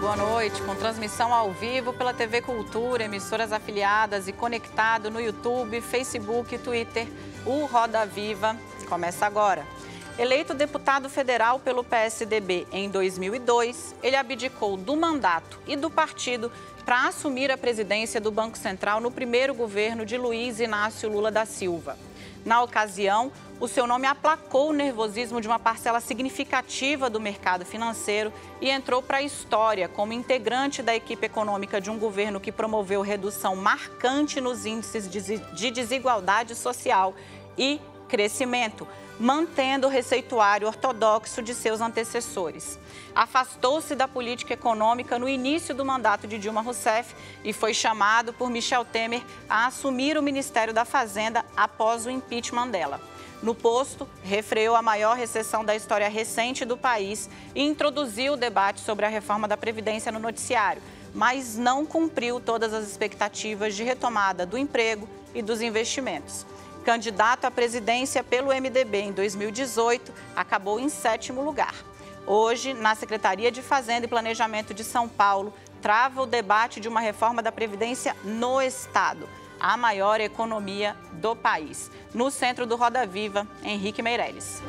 Boa noite, com transmissão ao vivo pela TV Cultura, emissoras afiliadas e conectado no YouTube, Facebook e Twitter. O Roda Viva começa agora. Eleito deputado federal pelo PSDB em 2002, ele abdicou do mandato e do partido para assumir a presidência do Banco Central no primeiro governo de Luiz Inácio Lula da Silva. Na ocasião, o seu nome aplacou o nervosismo de uma parcela significativa do mercado financeiro e entrou para a história como integrante da equipe econômica de um governo que promoveu redução marcante nos índices de desigualdade social e crescimento, mantendo o receituário ortodoxo de seus antecessores. Afastou-se da política econômica no início do mandato de Dilma Rousseff e foi chamado por Michel Temer a assumir o Ministério da Fazenda após o impeachment dela no posto, refreou a maior recessão da história recente do país e introduziu o debate sobre a reforma da Previdência no noticiário, mas não cumpriu todas as expectativas de retomada do emprego e dos investimentos. Candidato à presidência pelo MDB em 2018, acabou em sétimo lugar. Hoje, na Secretaria de Fazenda e Planejamento de São Paulo, trava o debate de uma reforma da Previdência no Estado a maior economia do país. No centro do Roda Viva, Henrique Meirelles.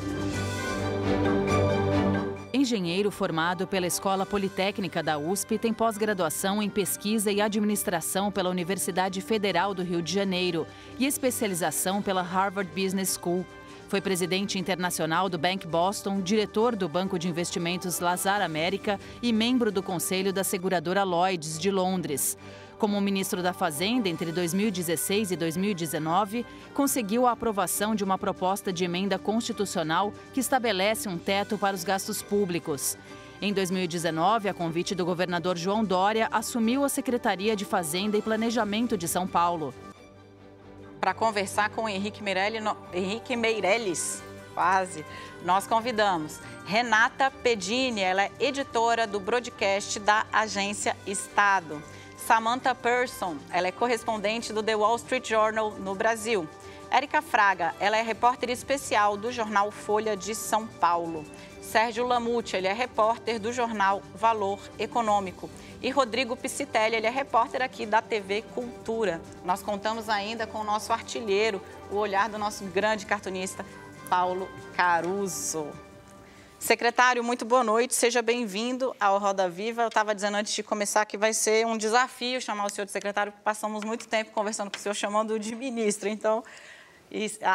Engenheiro formado pela Escola Politécnica da USP, tem pós-graduação em Pesquisa e Administração pela Universidade Federal do Rio de Janeiro e especialização pela Harvard Business School. Foi presidente internacional do Bank Boston, diretor do Banco de Investimentos Lazar América e membro do Conselho da Seguradora Lloyds de Londres. Como ministro da Fazenda, entre 2016 e 2019, conseguiu a aprovação de uma proposta de emenda constitucional que estabelece um teto para os gastos públicos. Em 2019, a convite do governador João Dória, assumiu a Secretaria de Fazenda e Planejamento de São Paulo. Para conversar com Henrique, Henrique Meirelles, quase, nós convidamos Renata Pedini, ela é editora do broadcast da Agência Estado. Samantha Person, ela é correspondente do The Wall Street Journal no Brasil. Érica Fraga, ela é repórter especial do jornal Folha de São Paulo. Sérgio Lamute, ele é repórter do jornal Valor Econômico. E Rodrigo Piscitelli, ele é repórter aqui da TV Cultura. Nós contamos ainda com o nosso artilheiro, o olhar do nosso grande cartunista, Paulo Caruso. Secretário, muito boa noite, seja bem-vindo ao Roda Viva. Eu estava dizendo antes de começar que vai ser um desafio chamar o senhor de secretário, porque passamos muito tempo conversando com o senhor, chamando de ministro. Então,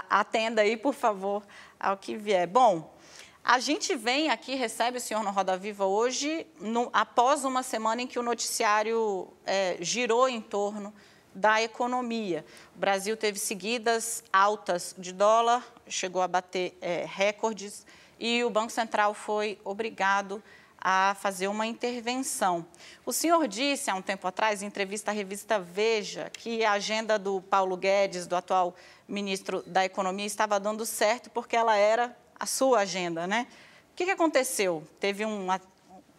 atenda aí, por favor, ao que vier. Bom, a gente vem aqui, recebe o senhor no Roda Viva hoje, no, após uma semana em que o noticiário é, girou em torno da economia. O Brasil teve seguidas altas de dólar, chegou a bater é, recordes e o Banco Central foi obrigado a fazer uma intervenção. O senhor disse há um tempo atrás, em entrevista à revista Veja, que a agenda do Paulo Guedes, do atual ministro da Economia, estava dando certo porque ela era a sua agenda, né? O que, que aconteceu? Teve um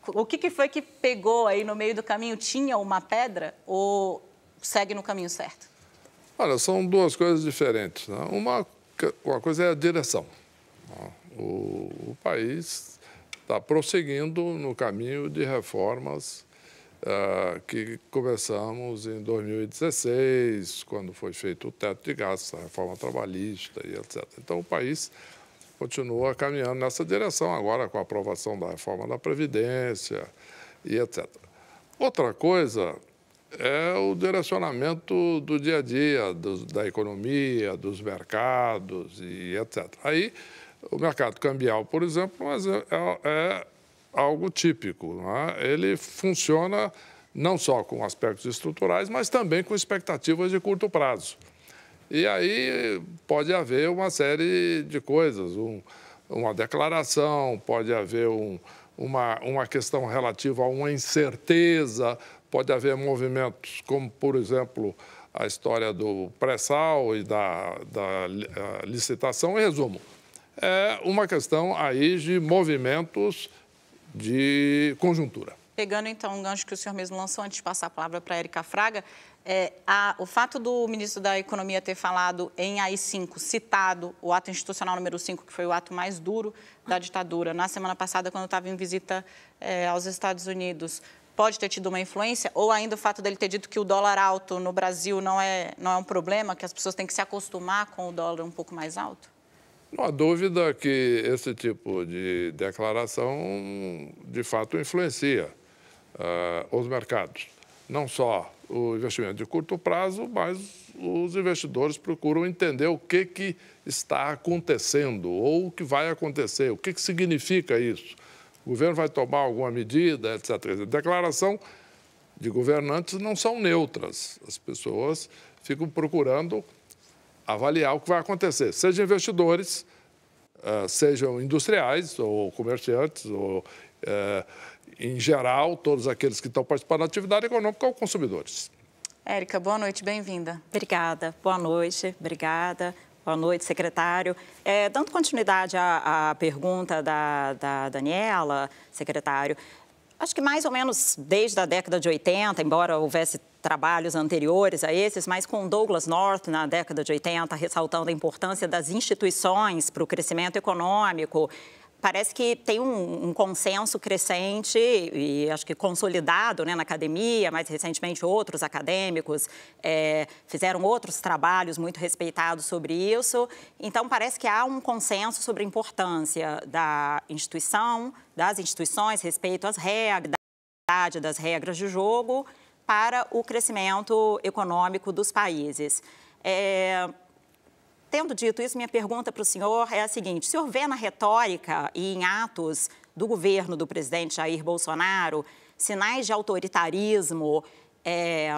o que, que, foi que pegou aí no meio do caminho? Tinha uma pedra ou segue no caminho certo? Olha, são duas coisas diferentes. Né? Uma, uma coisa é a direção o, o país está prosseguindo no caminho de reformas uh, que começamos em 2016, quando foi feito o teto de gastos, a reforma trabalhista e etc. Então, o país continua caminhando nessa direção agora com a aprovação da reforma da Previdência e etc. Outra coisa é o direcionamento do dia a dia, do, da economia, dos mercados e etc. Aí o mercado cambial, por exemplo, é, é, é algo típico. É? Ele funciona não só com aspectos estruturais, mas também com expectativas de curto prazo. E aí pode haver uma série de coisas, um, uma declaração, pode haver um, uma, uma questão relativa a uma incerteza, pode haver movimentos como, por exemplo, a história do pré-sal e da, da eh, licitação. Em resumo, é uma questão aí de movimentos de conjuntura. Pegando então um gancho que o senhor mesmo lançou antes de passar a palavra para a Erika Fraga, é, a, o fato do ministro da Economia ter falado em AI-5, citado o ato institucional número 5, que foi o ato mais duro da ditadura, na semana passada, quando estava em visita é, aos Estados Unidos, pode ter tido uma influência? Ou ainda o fato dele ter dito que o dólar alto no Brasil não é, não é um problema, que as pessoas têm que se acostumar com o dólar um pouco mais alto? Não há dúvida que esse tipo de declaração, de fato, influencia uh, os mercados. Não só o investimento de curto prazo, mas os investidores procuram entender o que, que está acontecendo ou o que vai acontecer, o que, que significa isso. O governo vai tomar alguma medida, etc. Declaração de governantes não são neutras. As pessoas ficam procurando avaliar o que vai acontecer, seja investidores, ah, sejam industriais ou comerciantes, ou, eh, em geral, todos aqueles que estão participando da atividade econômica ou consumidores. Érica, boa noite, bem-vinda. Obrigada, boa noite, obrigada. Boa noite, secretário. É, dando continuidade à, à pergunta da, da Daniela, secretário, acho que mais ou menos desde a década de 80, embora houvesse trabalhos anteriores a esses, mas com Douglas North na década de 80, ressaltando a importância das instituições para o crescimento econômico, parece que tem um, um, consenso crescente e acho que consolidado né, na academia, mais recentemente outros acadêmicos é, fizeram outros trabalhos muito respeitados sobre isso. Então, parece que há um consenso sobre a importância da instituição, das instituições, respeito às regras, das regras de jogo para o crescimento econômico dos países. É, tendo dito isso, minha pergunta para o senhor é a seguinte: o senhor vê na retórica e em atos do governo do presidente Jair Bolsonaro sinais de autoritarismo é,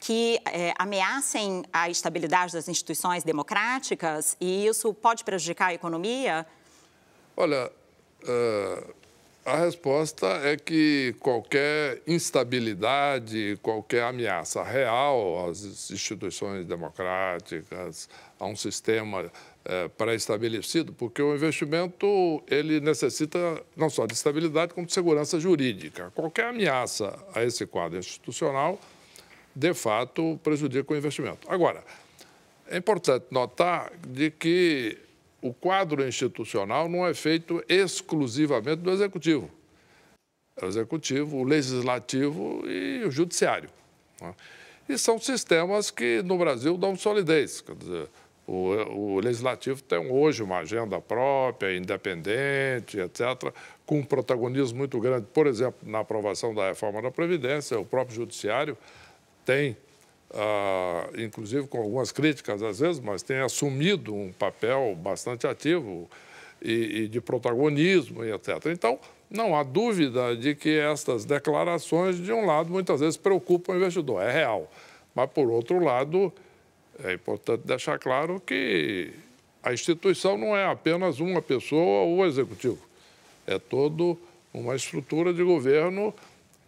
que é, ameacem a estabilidade das instituições democráticas e isso pode prejudicar a economia? Olha, é, a resposta é que qualquer instabilidade, qualquer ameaça real às instituições democráticas, a um sistema é, pré-estabelecido, porque o investimento ele necessita não só de estabilidade, como de segurança jurídica. Qualquer ameaça a esse quadro institucional, de fato, prejudica o investimento. Agora, é importante notar de que o quadro institucional não é feito exclusivamente do executivo. É o executivo, o legislativo e o judiciário. Né? E são sistemas que no Brasil dão solidez. Quer dizer, o, o, legislativo tem hoje uma agenda própria, independente, etc., com um protagonismo muito grande. Por exemplo, na aprovação da reforma da Previdência, o próprio Judiciário tem ah, inclusive com algumas críticas às vezes, mas tem assumido um papel bastante ativo e, e de protagonismo e etc. Então, não há dúvida de que estas declarações, de um lado, muitas vezes preocupam o investidor, é real. Mas, por outro lado, é importante deixar claro que a instituição não é apenas uma pessoa ou o executivo. É toda uma estrutura de governo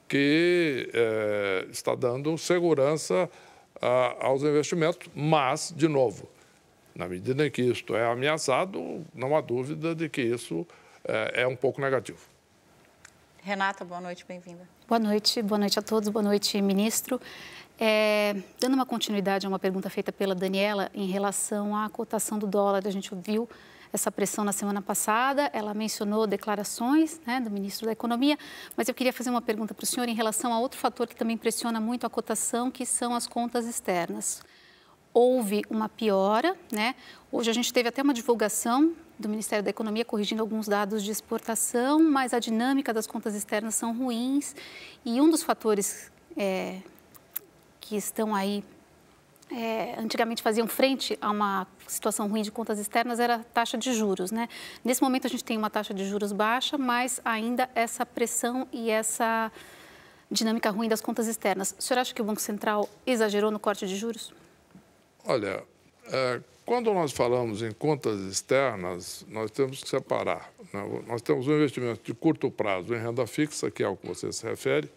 que é, está dando segurança a, aos investimentos, mas, de novo, na medida em que isto é ameaçado, não há dúvida de que isso é, é um pouco negativo. Renata, boa noite, bem-vinda. Boa noite, boa noite a todos, boa noite, ministro. É, dando uma continuidade a uma pergunta feita pela Daniela em relação à cotação do dólar, a gente ouviu essa pressão na semana passada. Ela mencionou declarações né, do ministro da Economia, mas eu queria fazer uma pergunta para o senhor em relação a outro fator que também pressiona muito a cotação, que são as contas externas. Houve uma piora, né? Hoje a gente teve até uma divulgação do Ministério da Economia corrigindo alguns dados de exportação, mas a dinâmica das contas externas são ruins e um dos fatores é, que estão aí é, antigamente faziam frente a uma situação ruim de contas externas era a taxa de juros. Né? Nesse momento a gente tem uma taxa de juros baixa, mas ainda essa pressão e essa dinâmica ruim das contas externas. O senhor acha que o Banco Central exagerou no corte de juros? Olha, é, quando nós falamos em contas externas, nós temos que separar. Né? Nós temos um investimento de curto prazo em renda fixa, que é ao que você se refere,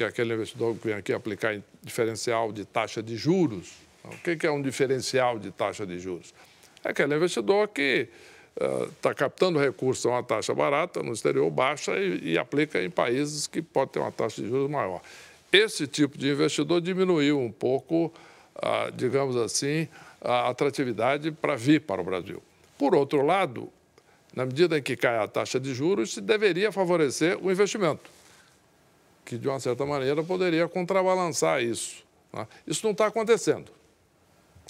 que aquele investidor que vem aqui aplicar diferencial de taxa de juros. o que é um diferencial de taxa de juros? É aquele investidor que está eh, uh, captando recursos a uma taxa barata, no exterior baixa, e, e aplica em países que podem ter uma taxa de juros maior. Esse tipo de investidor diminuiu um pouco, uh, digamos assim, a atratividade para vir para o Brasil. Por outro lado, na medida em que cai a taxa de juros, se deveria favorecer o investimento que, de uma certa maneira, poderia contrabalançar isso. Né? Isso não está acontecendo,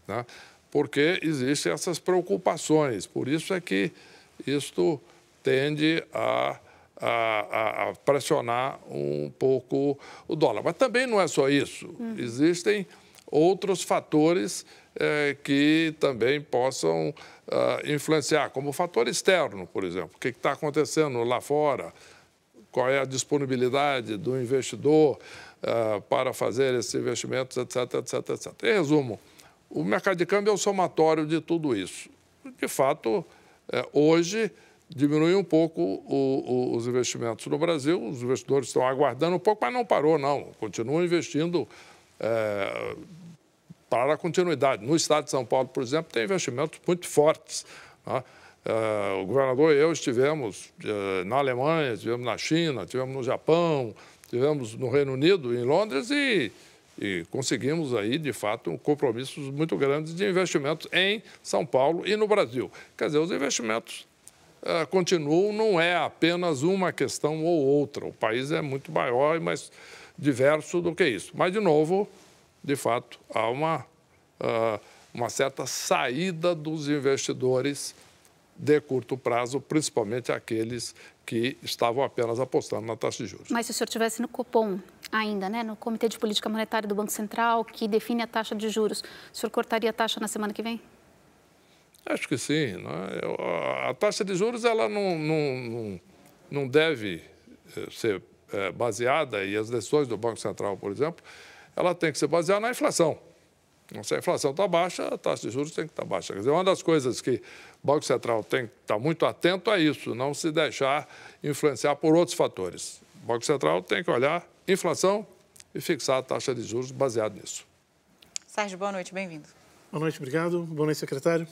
né? porque existem essas preocupações. Por isso é que isto tende a, a, a pressionar um pouco o dólar. Mas também não é só isso. Hum. Existem outros fatores eh, que também possam ah, influenciar, como o fator externo, por exemplo. O que está acontecendo lá fora? qual é a disponibilidade do investidor uh, para fazer esses investimentos, etc, etc, etc. Em resumo, o mercado de câmbio é o somatório de tudo isso. De fato, eh, hoje diminuiu um pouco o, o, os investimentos no Brasil, os investidores estão aguardando um pouco, mas não parou, não. Continuam investindo eh, para a continuidade. No estado de São Paulo, por exemplo, tem investimentos muito fortes. Né? Uh, o governador e eu estivemos uh, na Alemanha, estivemos na China, estivemos no Japão, estivemos no Reino Unido, em Londres, e, e conseguimos aí, de fato, compromissos muito grandes de investimentos em São Paulo e no Brasil. Quer dizer, os investimentos uh, continuam, não é apenas uma questão ou outra. O país é muito maior e mais diverso do que isso. Mas, de novo, de fato, há uma, ah, uma certa saída dos investidores de curto prazo, principalmente aqueles que estavam apenas apostando na taxa de juros. Mas se o senhor estivesse no Copom ainda, né, no Comitê de Política Monetária do Banco Central, que define a taxa de juros, o senhor cortaria a taxa na semana que vem? Acho que sim. Né? A taxa de juros ela não, não, não deve eh, ser eh, baseada, e as decisões do Banco Central, por exemplo, ela tem que ser baseada na inflação. Se a inflação está baixa, a taxa de juros tem que estar tá baixa. Quer dizer, uma das coisas que o Banco Central tem que estar tá muito atento a isso, não se deixar influenciar por outros fatores. O Banco Central tem que olhar inflação e fixar a taxa de juros baseado nisso. Sérgio, boa noite, bem-vindo. Boa noite, obrigado. Boa noite, secretário.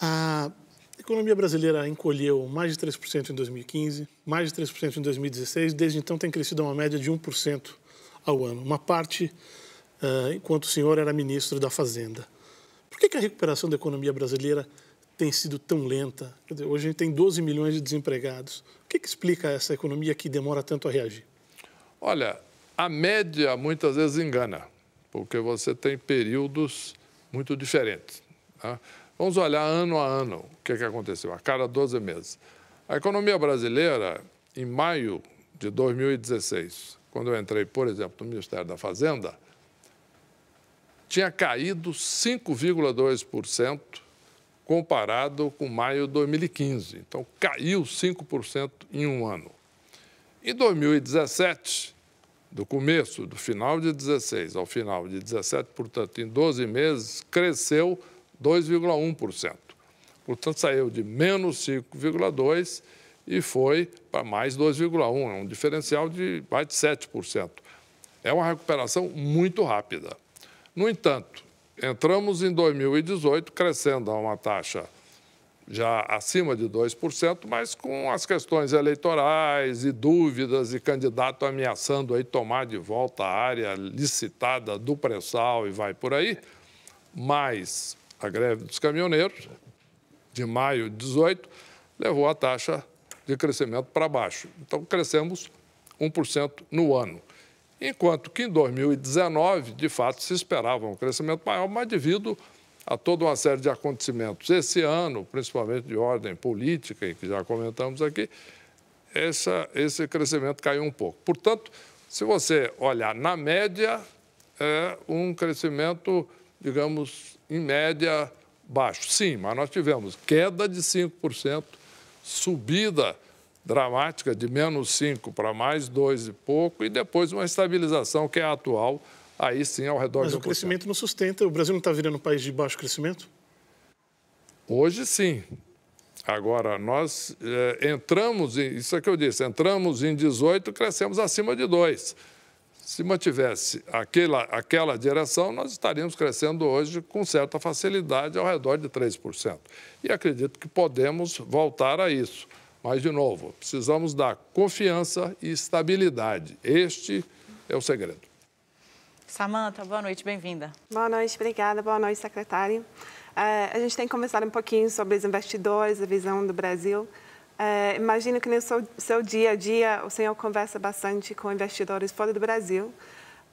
A economia brasileira encolheu mais de 3% em 2015, mais de 3% em 2016, desde então tem crescido a uma média de 1% ao ano. Uma parte eh, enquanto o senhor era ministro da Fazenda. Por que, a recuperação da economia brasileira tem sido tão lenta? Dizer, hoje a gente tem 12 milhões de desempregados. O que, que explica essa economia que demora tanto a reagir? Olha, a média muitas vezes engana, porque você tem períodos muito diferentes. Tá? Vamos olhar ano a ano o que, que aconteceu, a cada 12 meses. A economia brasileira, em maio de 2016, quando eu entrei, por exemplo, no Ministério da Fazenda, tinha caído 5,2% comparado com maio de 2015. Então, caiu 5% em um ano. Em 2017, do começo, do final de 16 ao final de 17, portanto, em 12 meses, cresceu 2,1%. Portanto, saiu de menos 5,2% e foi para mais 2,1%, é um diferencial de mais de 7%. É uma recuperação muito rápida. No entanto, Entramos em 2018 crescendo a uma taxa já acima de 2%, mas com as questões eleitorais e dúvidas e candidato ameaçando aí tomar de volta a área licitada do pré-sal e vai por aí, Mas a greve dos caminhoneiros de maio de 18 levou a taxa de crescimento para baixo. Então crescemos 1% no ano enquanto que em 2019, de fato, se esperava um crescimento maior, mas devido a toda uma série de acontecimentos esse ano, principalmente de ordem política, que já comentamos aqui, essa, esse crescimento caiu um pouco. Portanto, se você olhar na média, é um crescimento, digamos, em média baixo. Sim, mas nós tivemos queda de 5%, subida dramática de menos 5 para mais 2 e pouco, e depois uma estabilização que é atual, aí sim ao redor Mas de Mas o crescimento não sustenta, o Brasil não está virando um país de baixo crescimento? Hoje sim. Agora, nós é, entramos, em, isso é que eu disse, entramos em 18, crescemos acima de 2. Se mantivesse aquela, aquela direção, nós estaríamos crescendo hoje com certa facilidade, ao redor de 3%. E acredito que podemos voltar a isso. Mas, de novo, precisamos da confiança e estabilidade. Este é o segredo. Samanta, boa noite, bem-vinda. Boa noite, obrigada. Boa noite, secretário. Uh, a gente tem conversado um pouquinho sobre os investidores, a visão do Brasil. Uh, imagino que no seu, seu dia a dia o senhor conversa bastante com investidores fora do Brasil.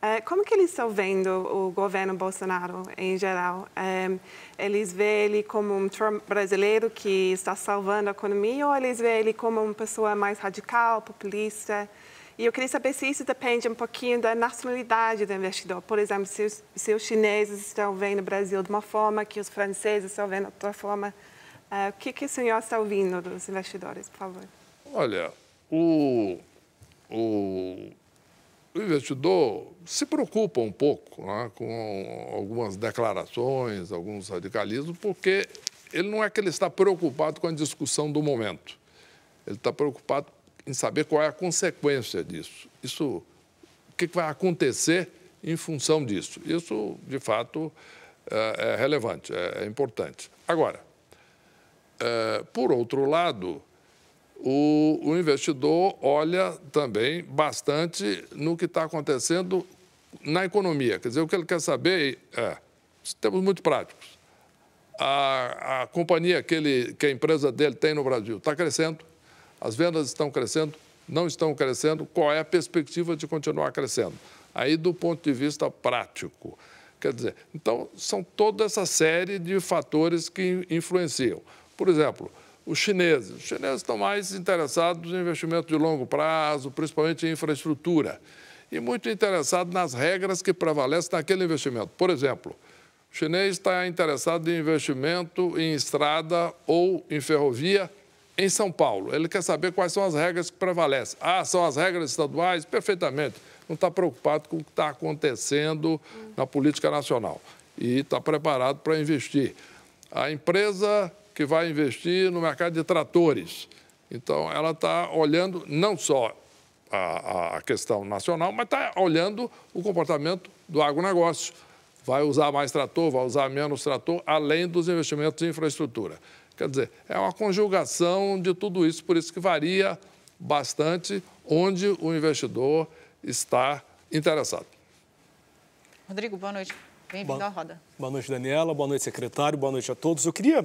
É, como que eles estão vendo o governo Bolsonaro em geral? É, eles vê ele como um Trump brasileiro que está salvando a economia ou eles vê ele como uma pessoa mais radical, populista? E eu queria saber se isso depende um pouquinho da nacionalidade do investidor. Por exemplo, se os, se os chineses estão vendo o Brasil de uma forma, que os franceses estão vendo de outra forma. É, o que, que o senhor está ouvindo dos investidores, por favor? Olha, o, o o investidor se preocupa um pouco né, com algumas declarações, alguns radicalismos, porque ele não é que ele está preocupado com a discussão do momento. Ele está preocupado em saber qual é a consequência disso. Isso, o que vai acontecer em função disso. Isso, de fato, é, é relevante, é, é, importante. Agora, é, por outro lado, o, o investidor olha também bastante no que está acontecendo na economia. Quer dizer, o que ele quer saber é, temos muito práticos, a, a companhia que, ele, que a empresa dele tem no Brasil está crescendo, as vendas estão crescendo, não estão crescendo, qual é a perspectiva de continuar crescendo? Aí, do ponto de vista prático. Quer dizer, então, são toda essa série de fatores que influenciam. Por exemplo, os chineses. Os chineses estão mais interessados em investimento de longo prazo, principalmente em infraestrutura, e muito interessados nas regras que prevalecem naquele investimento. Por exemplo, o chinês está interessado em investimento em estrada ou em ferrovia em São Paulo. Ele quer saber quais são as regras que prevalecem. Ah, são as regras estaduais? Perfeitamente. Não está preocupado com o que está acontecendo na política nacional e está preparado para investir. A empresa que vai investir no mercado de tratores. Então, ela está olhando não só a, a questão nacional, mas está olhando o comportamento do agronegócio. Vai usar mais trator, vai usar menos trator, além dos investimentos em infraestrutura. Quer dizer, é uma conjugação de tudo isso, por isso que varia bastante onde o investidor está interessado. Rodrigo, boa noite. Bem-vindo à roda. Boa noite, Daniela. Boa noite, secretário. Boa noite a todos. Eu queria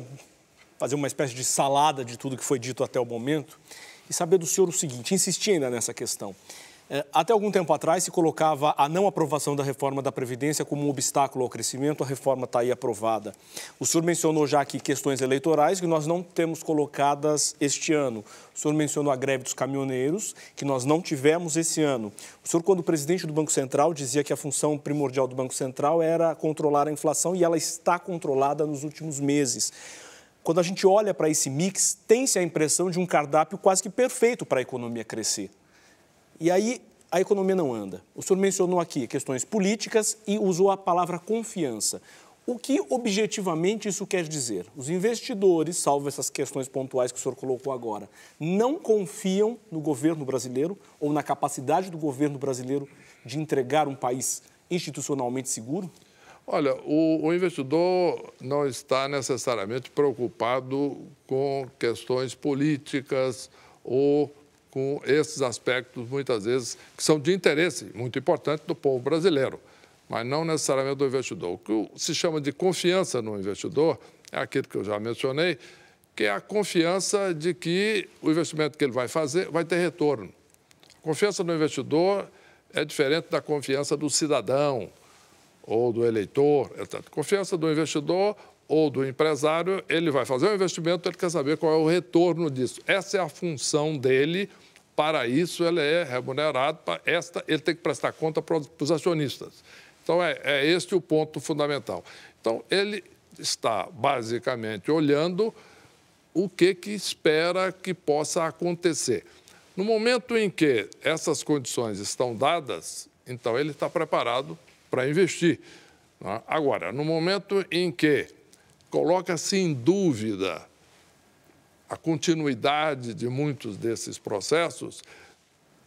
fazer uma espécie de salada de tudo que foi dito até o momento e saber do senhor o seguinte, insistir ainda nessa questão. É, até algum tempo atrás se colocava a não aprovação da reforma da Previdência como um obstáculo ao crescimento, a reforma está aí aprovada. O senhor mencionou já aqui questões eleitorais que nós não temos colocadas este ano. O senhor mencionou a greve dos caminhoneiros, que nós não tivemos esse ano. O senhor, quando presidente do Banco Central, dizia que a função primordial do Banco Central era controlar a inflação e ela está controlada nos últimos meses quando a gente olha para esse mix, tem-se a impressão de um cardápio quase que perfeito para a economia crescer. E aí a economia não anda. O senhor mencionou aqui questões políticas e usou a palavra confiança. O que objetivamente isso quer dizer? Os investidores, salvo essas questões pontuais que o senhor colocou agora, não confiam no governo brasileiro ou na capacidade do governo brasileiro de entregar um país institucionalmente seguro? Olha, o, o, investidor não está necessariamente preocupado com questões políticas ou com esses aspectos, muitas vezes, que são de interesse muito importante do povo brasileiro, mas não necessariamente do investidor. O que se chama de confiança no investidor é aquilo que eu já mencionei, que é a confiança de que o investimento que ele vai fazer vai ter retorno. A confiança no investidor é diferente da confiança do cidadão ou do eleitor, etc. Confiança do investidor ou do empresário, ele vai fazer um investimento, ele quer saber qual é o retorno disso. Essa é a função dele, para isso ele é remunerado, para esta ele tem que prestar conta para os acionistas. Então, é, é este o ponto fundamental. Então, ele está basicamente olhando o que, que espera que possa acontecer. No momento em que essas condições estão dadas, então ele está preparado para investir. Tá? Agora, no momento em que coloca-se em dúvida a continuidade de muitos desses processos,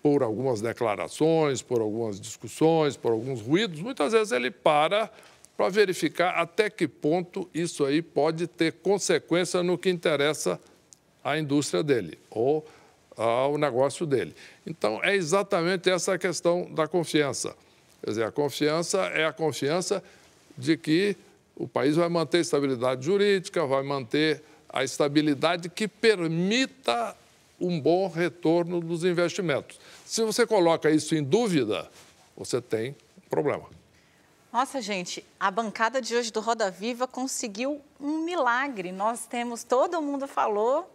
por algumas declarações, por algumas discussões, por alguns ruídos, muitas vezes ele para para verificar até que ponto isso aí pode ter consequência no que interessa à indústria dele ou ao negócio dele. Então, é exatamente essa a questão da confiança. Quer dizer, a confiança é a confiança de que o país vai manter estabilidade jurídica, vai manter a estabilidade que permita um bom retorno dos investimentos. Se você coloca isso em dúvida, você tem um problema. Nossa, gente, a bancada de hoje do Roda Viva conseguiu um milagre. Nós temos, todo mundo falou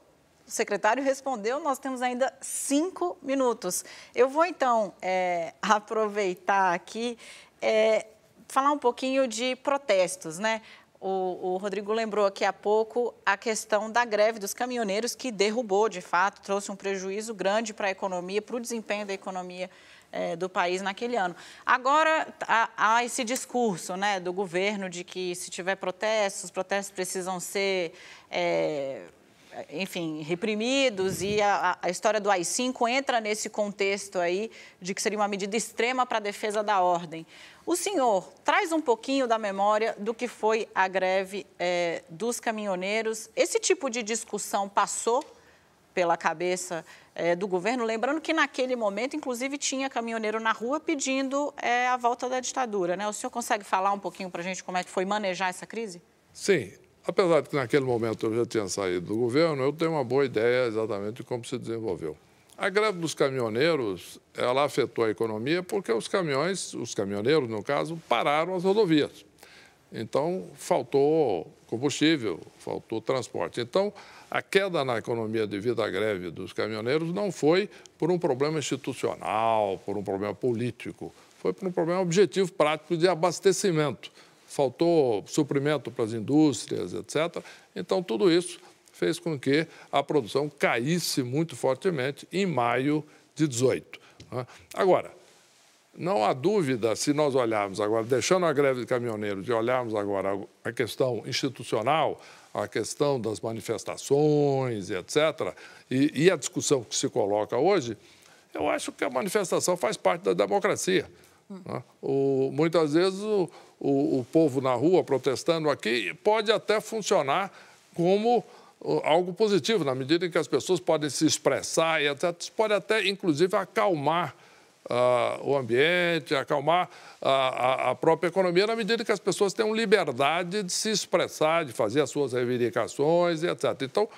o secretário respondeu, nós temos ainda cinco minutos. Eu vou, então, é, aproveitar aqui, é, falar um pouquinho de protestos, né? O, o, Rodrigo lembrou aqui há pouco a questão da greve dos caminhoneiros, que derrubou, de fato, trouxe um prejuízo grande para a economia, para o desempenho da economia é, do país naquele ano. Agora, há, tá, há, esse discurso né, do governo de que se tiver protestos, os protestos precisam ser. É, enfim, reprimidos e a, a história do AI-5 entra nesse contexto aí de que seria uma medida extrema para a defesa da ordem. O senhor traz um pouquinho da memória do que foi a greve é, dos caminhoneiros. Esse tipo de discussão passou pela cabeça é, do governo, lembrando que naquele momento, inclusive, tinha caminhoneiro na rua pedindo é, a volta da ditadura. Né? O senhor consegue falar um pouquinho para a gente como é que foi manejar essa crise? Sim, Apesar de que naquele momento eu já tinha saído do governo, eu tenho uma boa ideia exatamente de como se desenvolveu. A greve dos caminhoneiros, ela afetou a economia porque os caminhões, os caminhoneiros no caso, pararam as rodovias. Então, faltou combustível, faltou transporte. Então, a queda na economia devido à greve dos caminhoneiros não foi por um problema institucional, por um problema político, foi por um problema objetivo prático de abastecimento faltou suprimento para as indústrias, etc. Então, tudo isso fez com que a produção caísse muito fortemente em maio de 18. Né? Agora, não há dúvida, se nós olharmos agora, deixando a greve de caminhoneiros e olharmos agora a questão institucional, a questão das manifestações, etc., e, e a discussão que se coloca hoje, eu acho que a manifestação faz parte da democracia. Né? O, muitas vezes o, o, o, povo na rua protestando aqui pode até funcionar como algo positivo, na medida em que as pessoas podem se expressar e pode até, inclusive, acalmar Uh, o ambiente, acalmar a, a, a, própria economia, na medida em que as pessoas tenham liberdade de se expressar, de fazer as suas reivindicações e etc. Então,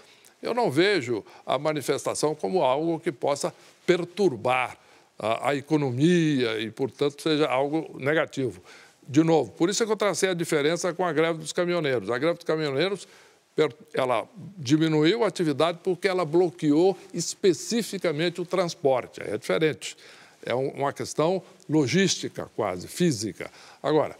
eu não vejo a manifestação como algo que possa perturbar à, economia e, portanto, seja algo negativo. De novo, por isso é que eu tracei a diferença com a greve dos caminhoneiros. A greve dos caminhoneiros ela diminuiu a atividade porque ela bloqueou especificamente o transporte. É diferente. É uma questão logística, quase, física. Agora,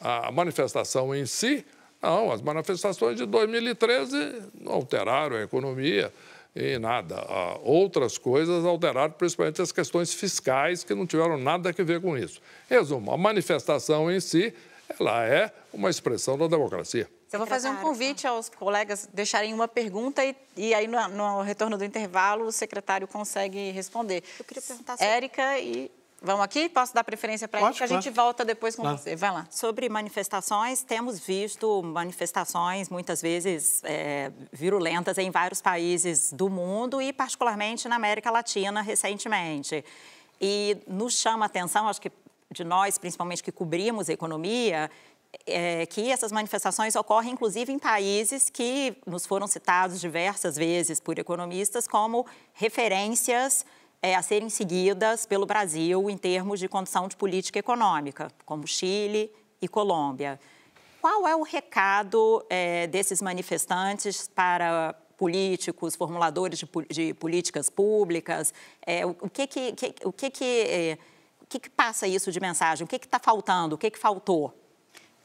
a manifestação em si, não, as manifestações de 2013 não alteraram a economia e nada. Ah, outras coisas alteraram, principalmente as questões fiscais, que não tiveram nada a ver com isso. Resumo, a manifestação em si, ela é uma expressão da democracia. Eu vou fazer um convite tá. aos colegas deixarem uma pergunta e, e aí no, no, retorno do intervalo o secretário consegue responder. Eu queria perguntar... Érica e Vamos aqui? Posso dar preferência para ele? Que a claro. gente volta depois com claro. você. Vai lá. Sobre manifestações, temos visto manifestações muitas vezes é, virulentas em vários países do mundo e, particularmente, na América Latina recentemente. E nos chama a atenção, acho que de nós, principalmente que cobrimos a economia, é, que essas manifestações ocorrem, inclusive, em países que nos foram citados diversas vezes por economistas como referências é, a serem seguidas pelo Brasil em termos de condição de política econômica, como Chile e Colômbia. Qual é o recado é, desses manifestantes para políticos, formuladores de, de políticas públicas? É, o que que, que o que que, é, o que, que passa isso de mensagem? O que está faltando? O que, que faltou?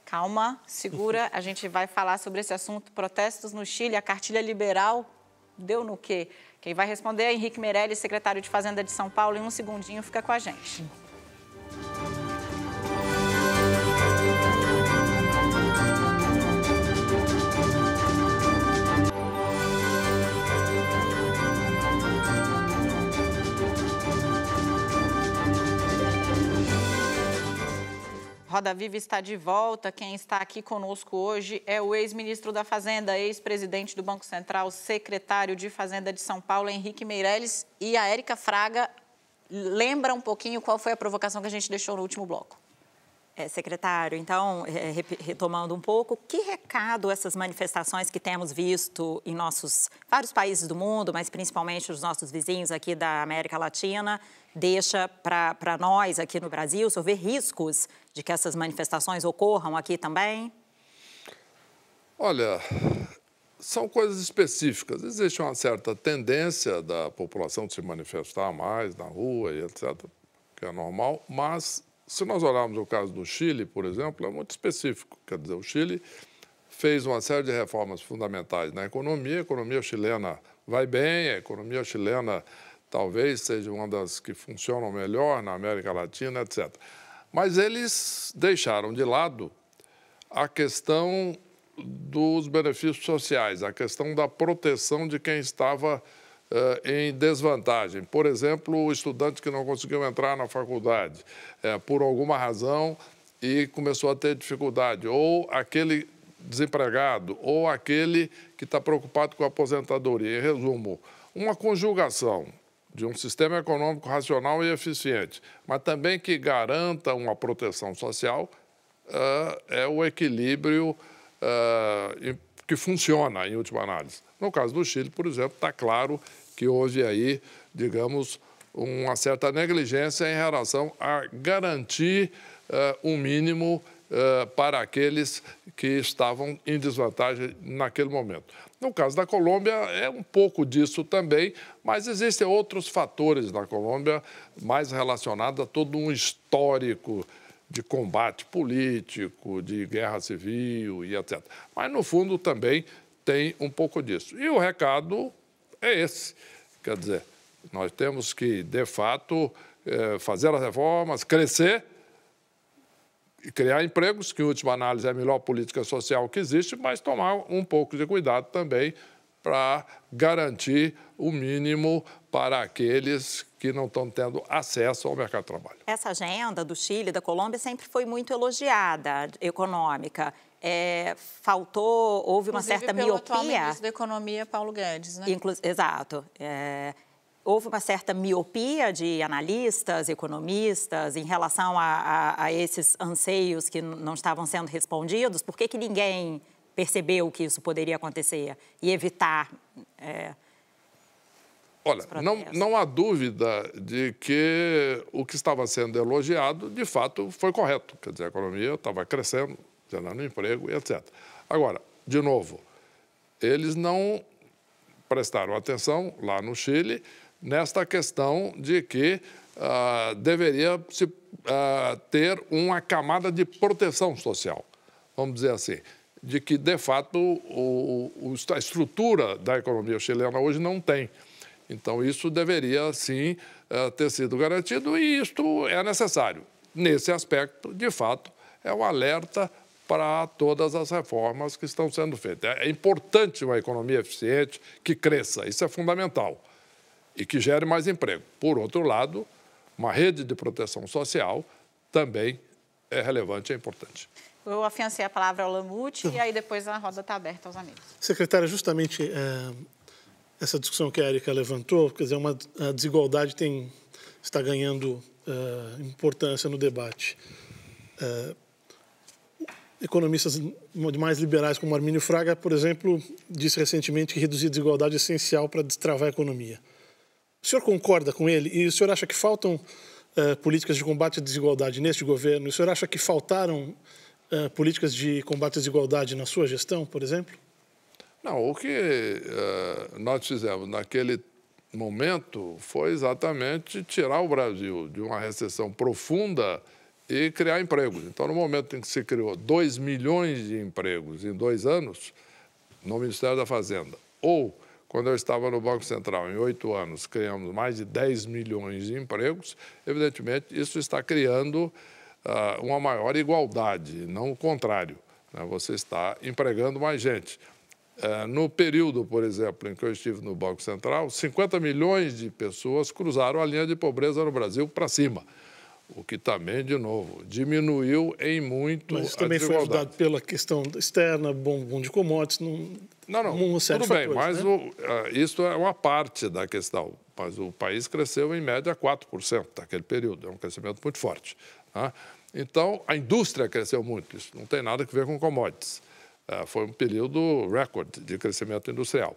Calma, segura. A gente vai falar sobre esse assunto. Protestos no Chile, a cartilha liberal deu no quê? Quem vai responder é Henrique Meirelles, secretário de Fazenda de São Paulo. Em um segundinho, fica com a gente. Roda Viva está de volta. Quem está aqui conosco hoje é o ex-ministro da Fazenda, ex-presidente do Banco Central, secretário de Fazenda de São Paulo, Henrique Meirelles, e a Érica Fraga. Lembra um pouquinho qual foi a provocação que a gente deixou no último bloco. É, secretário, então, é, é retomando um pouco, que recado essas manifestações que temos visto em nossos vários países do mundo, mas principalmente os nossos vizinhos aqui da América Latina, deixa para nós aqui no Brasil? O riscos de que essas manifestações ocorram aqui também? Olha, são coisas específicas. Existe uma certa tendência da população de se manifestar mais na rua e etc., que é normal, mas se nós olharmos o caso do Chile, por exemplo, é muito específico. Quer dizer, o Chile fez uma série de reformas fundamentais na economia, a economia chilena vai bem, a economia chilena talvez seja uma das que funcionam melhor na América Latina, etc. Mas eles deixaram de lado a questão dos benefícios sociais, a questão da proteção de quem estava eh, em desvantagem. Por exemplo, o estudante que não conseguiu entrar na faculdade eh, por alguma razão e começou a ter dificuldade, ou aquele desempregado, ou aquele que está preocupado com a aposentadoria. Em resumo, uma conjugação de um sistema econômico racional e eficiente, mas também que garanta uma proteção social, eh, é o equilíbrio que funciona, em última análise. No caso do Chile, por exemplo, está claro que houve aí, digamos, uma certa negligência em relação a garantir uh, um mínimo uh, para aqueles que estavam em desvantagem naquele momento. No caso da Colômbia, é um pouco disso também, mas existem outros fatores na Colômbia mais relacionados a todo um histórico de combate político, de guerra civil e etc. Mas, no fundo, também tem um pouco disso. E o recado é esse. Quer dizer, nós temos que, de fato, eh, fazer as reformas, crescer e criar empregos, que, em última análise, é a melhor política social que existe, mas tomar um pouco de cuidado também para garantir o mínimo para aqueles que não estão tendo acesso ao mercado de trabalho. Essa agenda do Chile, da Colômbia, sempre foi muito elogiada, econômica é, faltou, houve Inclusive, uma certa pelo miopia. O ministro da Economia, Paulo Guedes, né? Inclu exato. É, houve uma certa miopia de analistas, economistas, em relação a, a, a esses anseios que não estavam sendo respondidos. Por que, que ninguém percebeu que isso poderia acontecer e evitar? É, Olha, não, não há dúvida de que o que estava sendo elogiado, de fato, foi correto. Quer dizer, a economia estava crescendo, no emprego e etc. Agora, de novo, eles não prestaram atenção lá no Chile nesta questão de que ah, deveria se, ah, ter uma camada de proteção social, vamos dizer assim, de que, de fato, o, o, a estrutura da economia chilena hoje não tem. Então, isso deveria, sim, ah, ter sido garantido e isto é necessário. Nesse aspecto, de fato, é um alerta para todas as reformas que estão sendo feitas. É importante uma economia eficiente que cresça, isso é fundamental, e que gere mais emprego. Por outro lado, uma rede de proteção social também é relevante e é importante. Eu afiancei a palavra ao Lamute e aí depois a roda está aberta aos amigos. Secretária, justamente é, essa discussão que a Erika levantou, quer dizer, uma, a desigualdade tem, está ganhando é, importância no debate. É, Economistas mais liberais, como Armínio Fraga, por exemplo, disse recentemente que reduzir a desigualdade é essencial para destravar a economia. O senhor concorda com ele? E o senhor acha que faltam uh, políticas de combate à desigualdade neste governo? o senhor acha que faltaram uh, políticas de combate à desigualdade na sua gestão, por exemplo? Não, o que uh, nós fizemos naquele momento foi exatamente tirar o Brasil de uma recessão profunda e criar empregos. Então, no momento em que se criou 2 milhões de empregos em dois anos no Ministério da Fazenda, ou quando eu estava no Banco Central, em oito anos, criamos mais de 10 milhões de empregos, evidentemente, isso está criando uh, uma maior igualdade, não o contrário. Né? Você está empregando mais gente. Uh, no período, por exemplo, em que eu estive no Banco Central, 50 milhões de pessoas cruzaram a linha de pobreza no Brasil para cima o que também, de novo, diminuiu em muito Mas isso também foi ajudado pela questão externa, bom, bom de commodities, não... Não, não, tudo bem, fatores, mas né? o, eh, isso é uma parte da questão. Mas o país cresceu em média 4% naquele período, é um crescimento muito forte. Né? Então, a indústria cresceu muito, isso não tem nada a ver com commodities. Eh, foi um período recorde de crescimento industrial.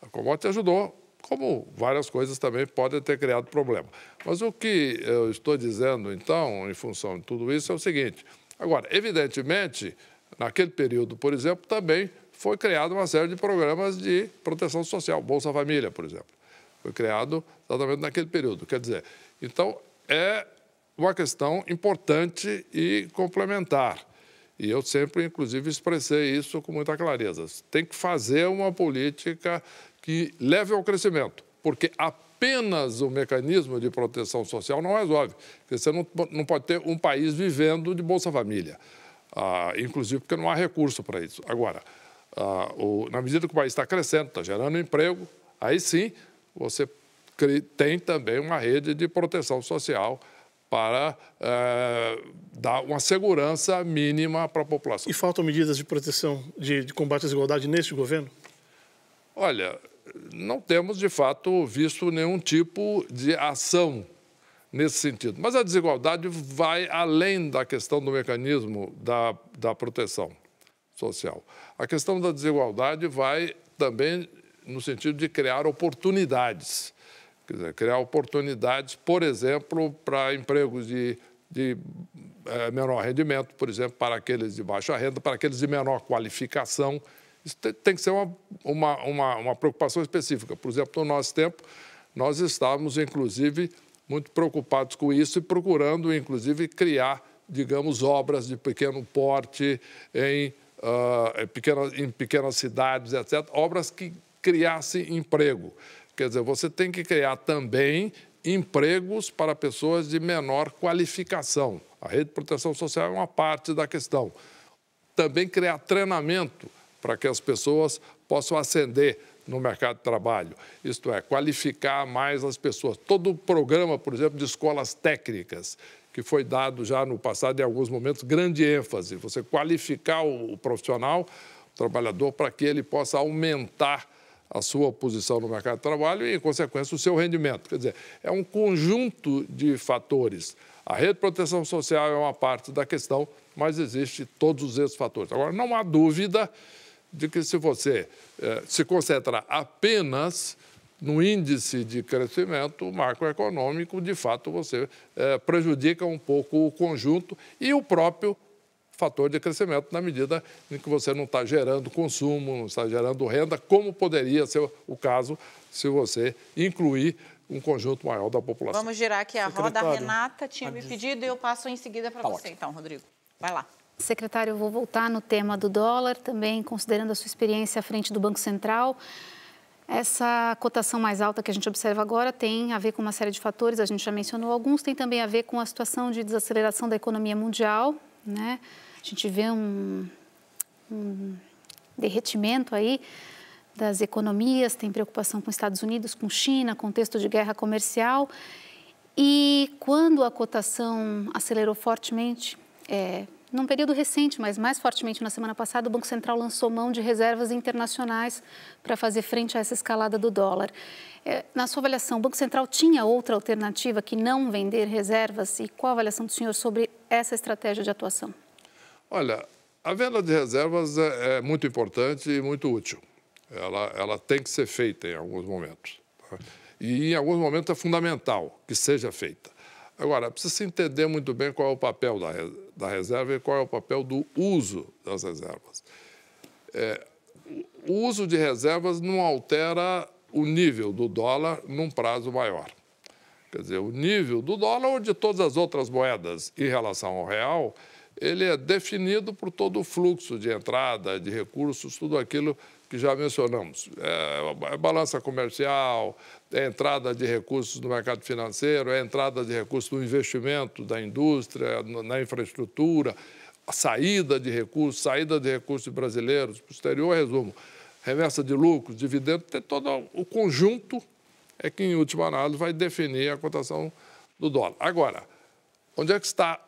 A commodity ajudou, como várias coisas também podem ter criado problema. Mas o que eu estou dizendo, então, em função de tudo isso, é o seguinte: agora, evidentemente, naquele período, por exemplo, também foi criada uma série de programas de proteção social, Bolsa Família, por exemplo. Foi criado exatamente naquele período. Quer dizer, então, é uma questão importante e complementar. E eu sempre, inclusive, expressei isso com muita clareza. Tem que fazer uma política que leve ao crescimento, porque apenas o mecanismo de proteção social não resolve. Porque você não, não pode ter um país vivendo de Bolsa Família, ah, inclusive porque não há recurso para isso. Agora, ah, o, na medida que o país está crescendo, está gerando emprego, aí sim você tem também uma rede de proteção social para eh, dar uma segurança mínima para a população. E faltam medidas de proteção, de, de combate à desigualdade neste governo? Olha, não temos de fato visto nenhum tipo de ação nesse sentido. Mas a desigualdade vai além da questão do mecanismo da, da proteção social. A questão da desigualdade vai também no sentido de criar oportunidades. Quer dizer, criar oportunidades, por exemplo, para empregos de, de é, menor rendimento, por exemplo, para aqueles de baixa renda, para aqueles de menor qualificação. Isso tem que ser uma, uma, uma, uma preocupação específica. Por exemplo, no nosso tempo, nós estávamos, inclusive, muito preocupados com isso e procurando, inclusive, criar, digamos, obras de pequeno porte em, uh, ah, pequenas, em pequenas cidades, etc., obras que criassem emprego. Quer dizer, você tem que criar também empregos para pessoas de menor qualificação. A rede de proteção social é uma parte da questão. Também criar treinamento para que as pessoas possam ascender no mercado de trabalho, isto é, qualificar mais as pessoas. Todo o programa, por exemplo, de escolas técnicas, que foi dado já no passado, em alguns momentos, grande ênfase. Você qualificar o profissional, o trabalhador, para que ele possa aumentar a sua posição no mercado de trabalho e, em consequência, o seu rendimento. Quer dizer, é um conjunto de fatores. A rede de proteção social é uma parte da questão, mas existe todos esses fatores. Agora, não há dúvida de que se você eh, se concentrar apenas no índice de crescimento macroeconômico, de fato, você eh, prejudica um pouco o conjunto e o próprio fator de crescimento na medida em que você não está gerando consumo, não está gerando renda, como poderia ser o caso se você incluir um conjunto maior da população. Vamos girar aqui a Secretário, roda. A Renata tinha me pedido e eu passo em seguida para tá você, ótimo. então, Rodrigo. Vai lá. Secretário, eu vou voltar no tema do dólar, também considerando a sua experiência à frente do Banco Central. Essa cotação mais alta que a gente observa agora tem a ver com uma série de fatores, a gente já mencionou alguns, tem também a ver com a situação de desaceleração da economia mundial, né? A gente vê um, um derretimento aí das economias, tem preocupação com Estados Unidos, com China, contexto de guerra comercial. E quando a cotação acelerou fortemente, é, num período recente, mas mais fortemente na semana passada, o Banco Central lançou mão de reservas internacionais para fazer frente a essa escalada do dólar. É, na sua avaliação, o Banco Central tinha outra alternativa que não vender reservas? E qual a avaliação do senhor sobre essa estratégia de atuação? Olha, a venda de reservas é, é muito importante e muito útil. Ela, ela tem que ser feita em alguns momentos. Tá? E em alguns momentos é fundamental que seja feita. Agora, precisa se entender muito bem qual é o papel da, da reserva e qual é o papel do uso das reservas. É, o uso de reservas não altera o nível do dólar num prazo maior. Quer dizer, o nível do dólar ou de todas as outras moedas em relação ao real, ele é definido por todo o fluxo de entrada, de recursos, tudo aquilo que já mencionamos, é, é, balança comercial, é entrada de recursos no mercado financeiro, é entrada de recursos no investimento da indústria, na infraestrutura, saída de recursos, saída de recursos brasileiros, posterior resumo, remessa de lucros, dividendos, tem todo o conjunto é que, em última análise, vai definir a cotação do dólar. Agora, onde é que está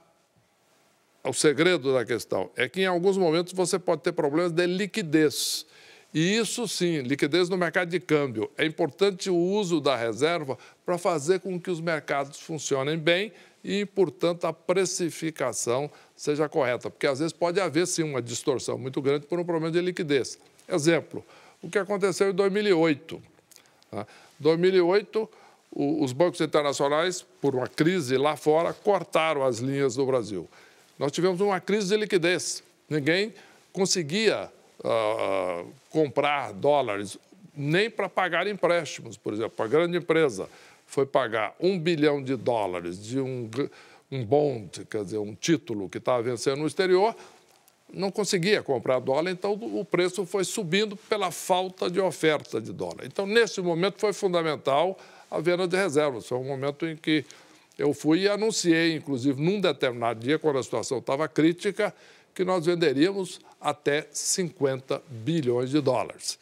o segredo da questão? É que, em alguns momentos, você pode ter problemas de liquidez e isso sim, liquidez no mercado de câmbio. É importante o uso da reserva para fazer com que os mercados funcionem bem e, portanto, a precificação seja correta, porque às vezes pode haver sim uma distorção muito grande por um problema de liquidez. Exemplo, o que aconteceu em 2008. Em 2008, os bancos internacionais, por uma crise lá fora, cortaram as linhas do Brasil. Nós tivemos uma crise de liquidez. Ninguém conseguia ah, comprar dólares nem para pagar empréstimos, por exemplo, a grande empresa foi pagar um bilhão de dólares de um, um bond, quer dizer, um título que estava vencendo no exterior, não conseguia comprar dólar, então o preço foi subindo pela falta de oferta de dólar. Então, nesse momento, foi fundamental a venda de reservas. Foi um momento em que eu fui e anunciei, inclusive, num determinado dia, quando a situação estava crítica, que nós venderíamos até 50 bilhões de dólares.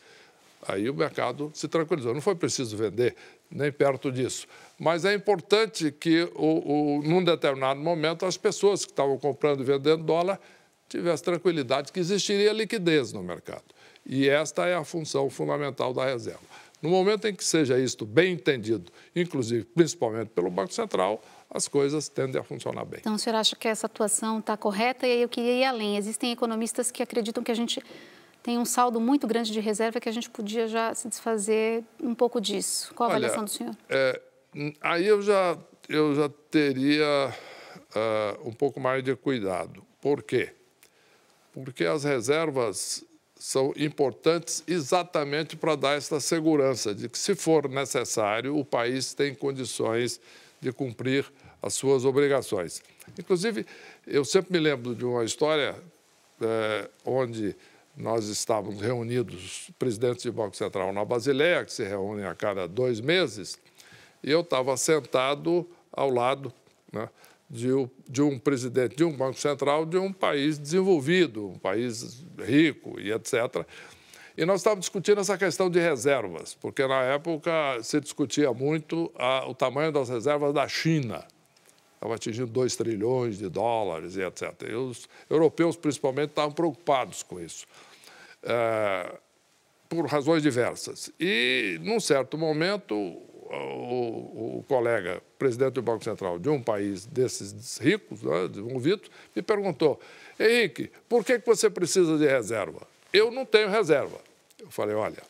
Aí o mercado se tranquilizou. Não foi preciso vender nem perto disso. Mas é importante que, o, o, num determinado momento, as pessoas que estavam comprando e vendendo dólar tivessem tranquilidade que existiria liquidez no mercado. E esta é a função fundamental da reserva. No momento em que seja isto bem entendido, inclusive, principalmente pelo Banco Central, as coisas tendem a funcionar bem. Então, o senhor acha que essa atuação está correta? E aí eu queria ir além. Existem economistas que acreditam que a gente tem um saldo muito grande de reserva que a gente podia já se desfazer um pouco disso. Qual a Olha, avaliação do senhor? É, aí eu já, eu já teria uh, um pouco mais de cuidado. Por quê? Porque as reservas são importantes exatamente para dar essa segurança de que, se for necessário, o país tem condições de cumprir as suas obrigações. Inclusive, eu sempre me lembro de uma história é, onde nós estávamos reunidos, presidentes de Banco Central na Basileia, que se reúnem a cada dois meses, e eu estava sentado ao lado né, de, de, um presidente de um Banco Central de um país desenvolvido, um país rico e etc. E nós estávamos discutindo essa questão de reservas, porque na época se discutia muito a, o tamanho das reservas da China estava atingindo 2 trilhões de dólares e etc. E os europeus, principalmente, estavam preocupados com isso, é, por razões diversas. E, num certo momento, o, o, colega, presidente do Banco Central de um país desses ricos, né, desenvolvidos, me perguntou: Henrique, por que, que você precisa de reserva? Eu não tenho reserva. Eu falei: olha,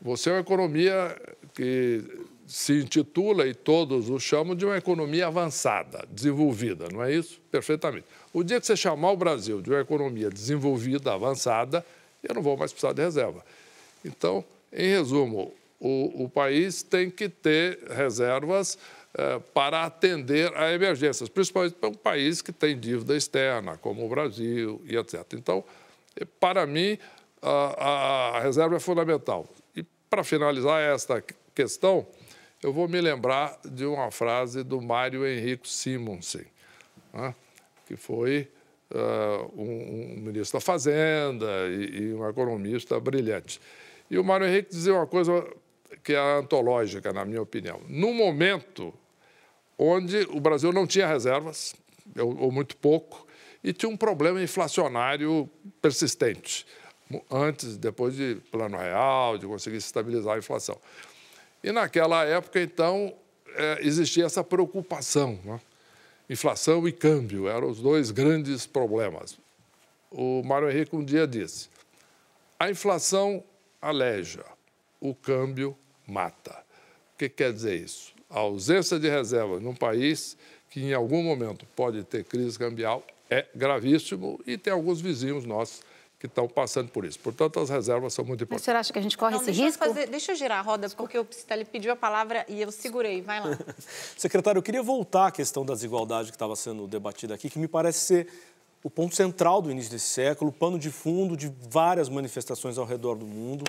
você é uma economia que se intitula e todos o chamam de uma economia avançada, desenvolvida, não é isso? Perfeitamente. O dia que você chamar o Brasil de uma economia desenvolvida, avançada, eu não vou mais precisar de reserva. Então, em resumo, o, o país tem que ter reservas eh, para atender a emergências, principalmente para um país que tem dívida externa, como o Brasil e etc. Então, eh, para mim, a, a reserva é fundamental. E para finalizar esta questão, eu vou me lembrar de uma frase do Mário Henrique Simonsen, né? que foi uh, um, um, ministro da Fazenda e, e, um economista brilhante. E o Mário Henrique dizia uma coisa que é antológica, na minha opinião. Num momento onde o Brasil não tinha reservas, ou, ou muito pouco, e tinha um problema inflacionário persistente, antes, depois de plano real, de conseguir estabilizar a inflação. E naquela época, então, é, existia essa preocupação. Né? Inflação e câmbio eram os dois grandes problemas. O Mário Henrique um dia disse: a inflação aleja, o câmbio mata. O que quer dizer isso? A ausência de reservas num país que em algum momento pode ter crise cambial é gravíssimo e tem alguns vizinhos nossos que estão passando por isso. Portanto, as reservas são muito importantes. Mas o senhor acha que a gente corre esse deixa risco? Eu fazer, deixa eu girar a roda, porque o Pisteli pediu a palavra e eu segurei. Vai lá. Secretário, eu queria voltar à questão da desigualdade que estava sendo debatida aqui, que me parece ser o ponto central do início desse século, pano de fundo de várias manifestações ao redor do mundo.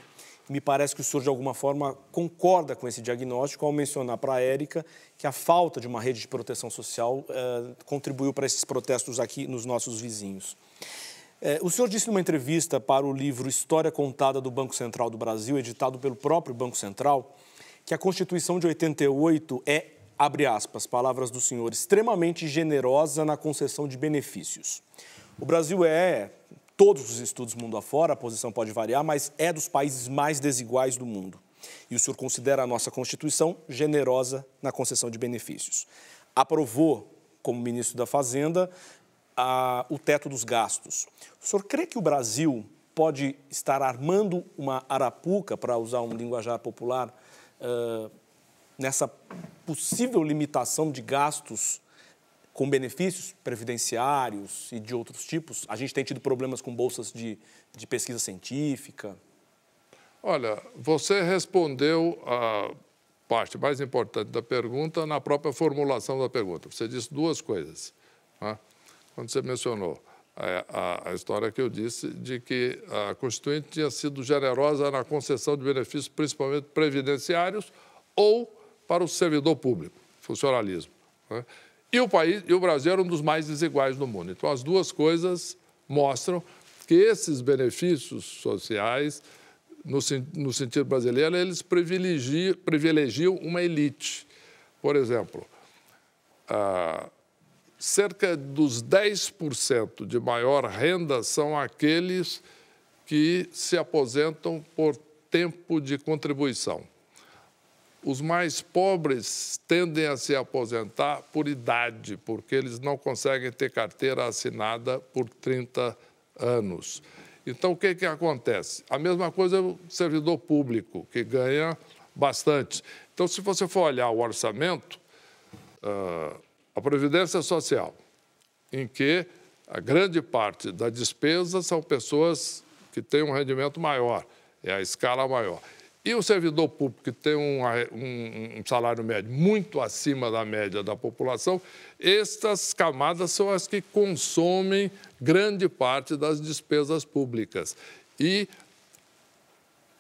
Me parece que o senhor, de alguma forma, concorda com esse diagnóstico ao mencionar para a Érica que a falta de uma rede de proteção social eh, contribuiu para esses protestos aqui nos nossos vizinhos. É, o senhor disse numa entrevista para o livro História Contada do Banco Central do Brasil, editado pelo próprio Banco Central, que a Constituição de 88 é, abre aspas, palavras do senhor, extremamente generosa na concessão de benefícios. O Brasil é, todos os estudos mundo afora, a posição pode variar, mas é dos países mais desiguais do mundo. E o senhor considera a nossa Constituição generosa na concessão de benefícios. Aprovou como ministro da Fazenda, a, o teto dos gastos. O senhor crê que o Brasil pode estar armando uma arapuca, para usar um linguajar popular, uh, nessa possível limitação de gastos com benefícios previdenciários e de outros tipos? A gente tem tido problemas com bolsas de, de pesquisa científica. Olha, você respondeu a parte mais importante da pergunta na própria formulação da pergunta. Você disse duas coisas. Né? quando você mencionou é, a, a, história que eu disse de que a Constituinte tinha sido generosa na concessão de benefícios, principalmente previdenciários, ou para o servidor público, funcionalismo. Né? E o país, e o Brasil era um dos mais desiguais do mundo. Então, as duas coisas mostram que esses benefícios sociais, no, no sentido brasileiro, eles privilegiam, privilegiam uma elite. Por exemplo, a cerca dos 10% de maior renda são aqueles que se aposentam por tempo de contribuição. Os mais pobres tendem a se aposentar por idade, porque eles não conseguem ter carteira assinada por 30 anos. Então, o que, que acontece? A mesma coisa é o servidor público, que ganha bastante. Então, se você for olhar o orçamento, ah, a Previdência Social, em que a grande parte da despesa são pessoas que têm um rendimento maior, é a escala maior. E o servidor público, que tem um, um, um, salário médio muito acima da média da população, estas camadas são as que consomem grande parte das despesas públicas. E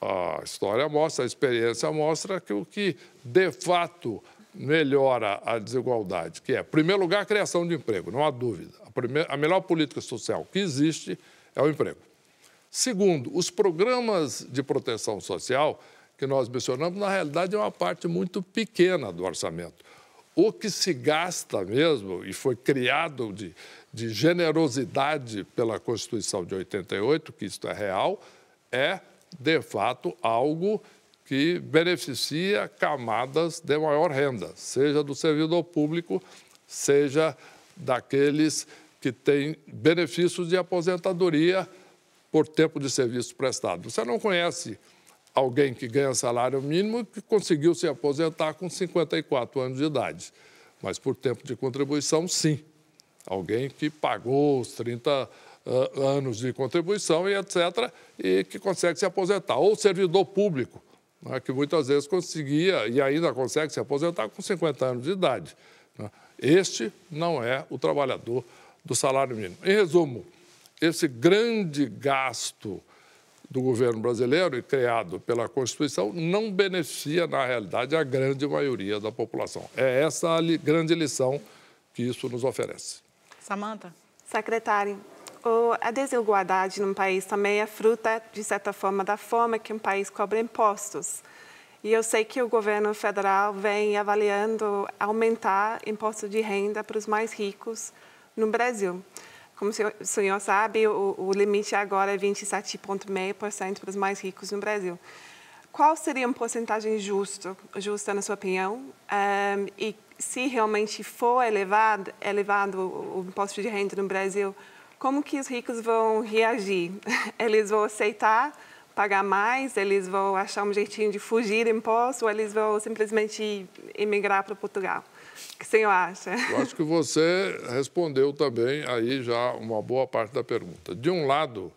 a história mostra, a experiência mostra que o que de fato melhora a desigualdade, que é, em primeiro lugar, a criação de emprego, não há dúvida. A, primeira, a melhor política social que existe é o emprego. Segundo, os programas de proteção social que nós mencionamos, na realidade, é uma parte muito pequena do orçamento. O que se gasta mesmo, e foi criado de, de generosidade pela Constituição de 88, que isto é real, é, de fato, algo que beneficia camadas de maior renda, seja do servidor público, seja daqueles que têm benefícios de aposentadoria por tempo de serviço prestado. Você não conhece alguém que ganha salário mínimo que conseguiu se aposentar com 54 anos de idade, mas por tempo de contribuição, sim. Alguém que pagou os 30 uh, ah, anos de contribuição e etc., e que consegue se aposentar. Ou servidor público, né, que muitas vezes conseguia e ainda consegue se aposentar com 50 anos de idade. Né? Este não é o trabalhador do salário mínimo. Em resumo, esse grande gasto do governo brasileiro e criado pela Constituição não beneficia, na realidade, a grande maioria da população. É essa a grande lição que isso nos oferece. Samanta? Secretário, a desigualdade num país também é fruta, de certa forma, da forma que um país cobra impostos. E eu sei que o governo federal vem avaliando aumentar imposto de renda para os mais ricos no Brasil. Como o senhor sabe, o, o limite agora é 27,5% para os mais ricos no Brasil. Qual seria uma porcentagem justo, justa, na sua opinião? Um, e se realmente for elevado, elevado o imposto de renda no Brasil, como que os ricos vão reagir? Eles vão aceitar pagar mais? Eles vão achar um jeitinho de fugir do imposto? Ou eles vão simplesmente emigrar para Portugal? O que o senhor acha? Eu acho que você respondeu também aí já uma boa parte da pergunta. De um lado,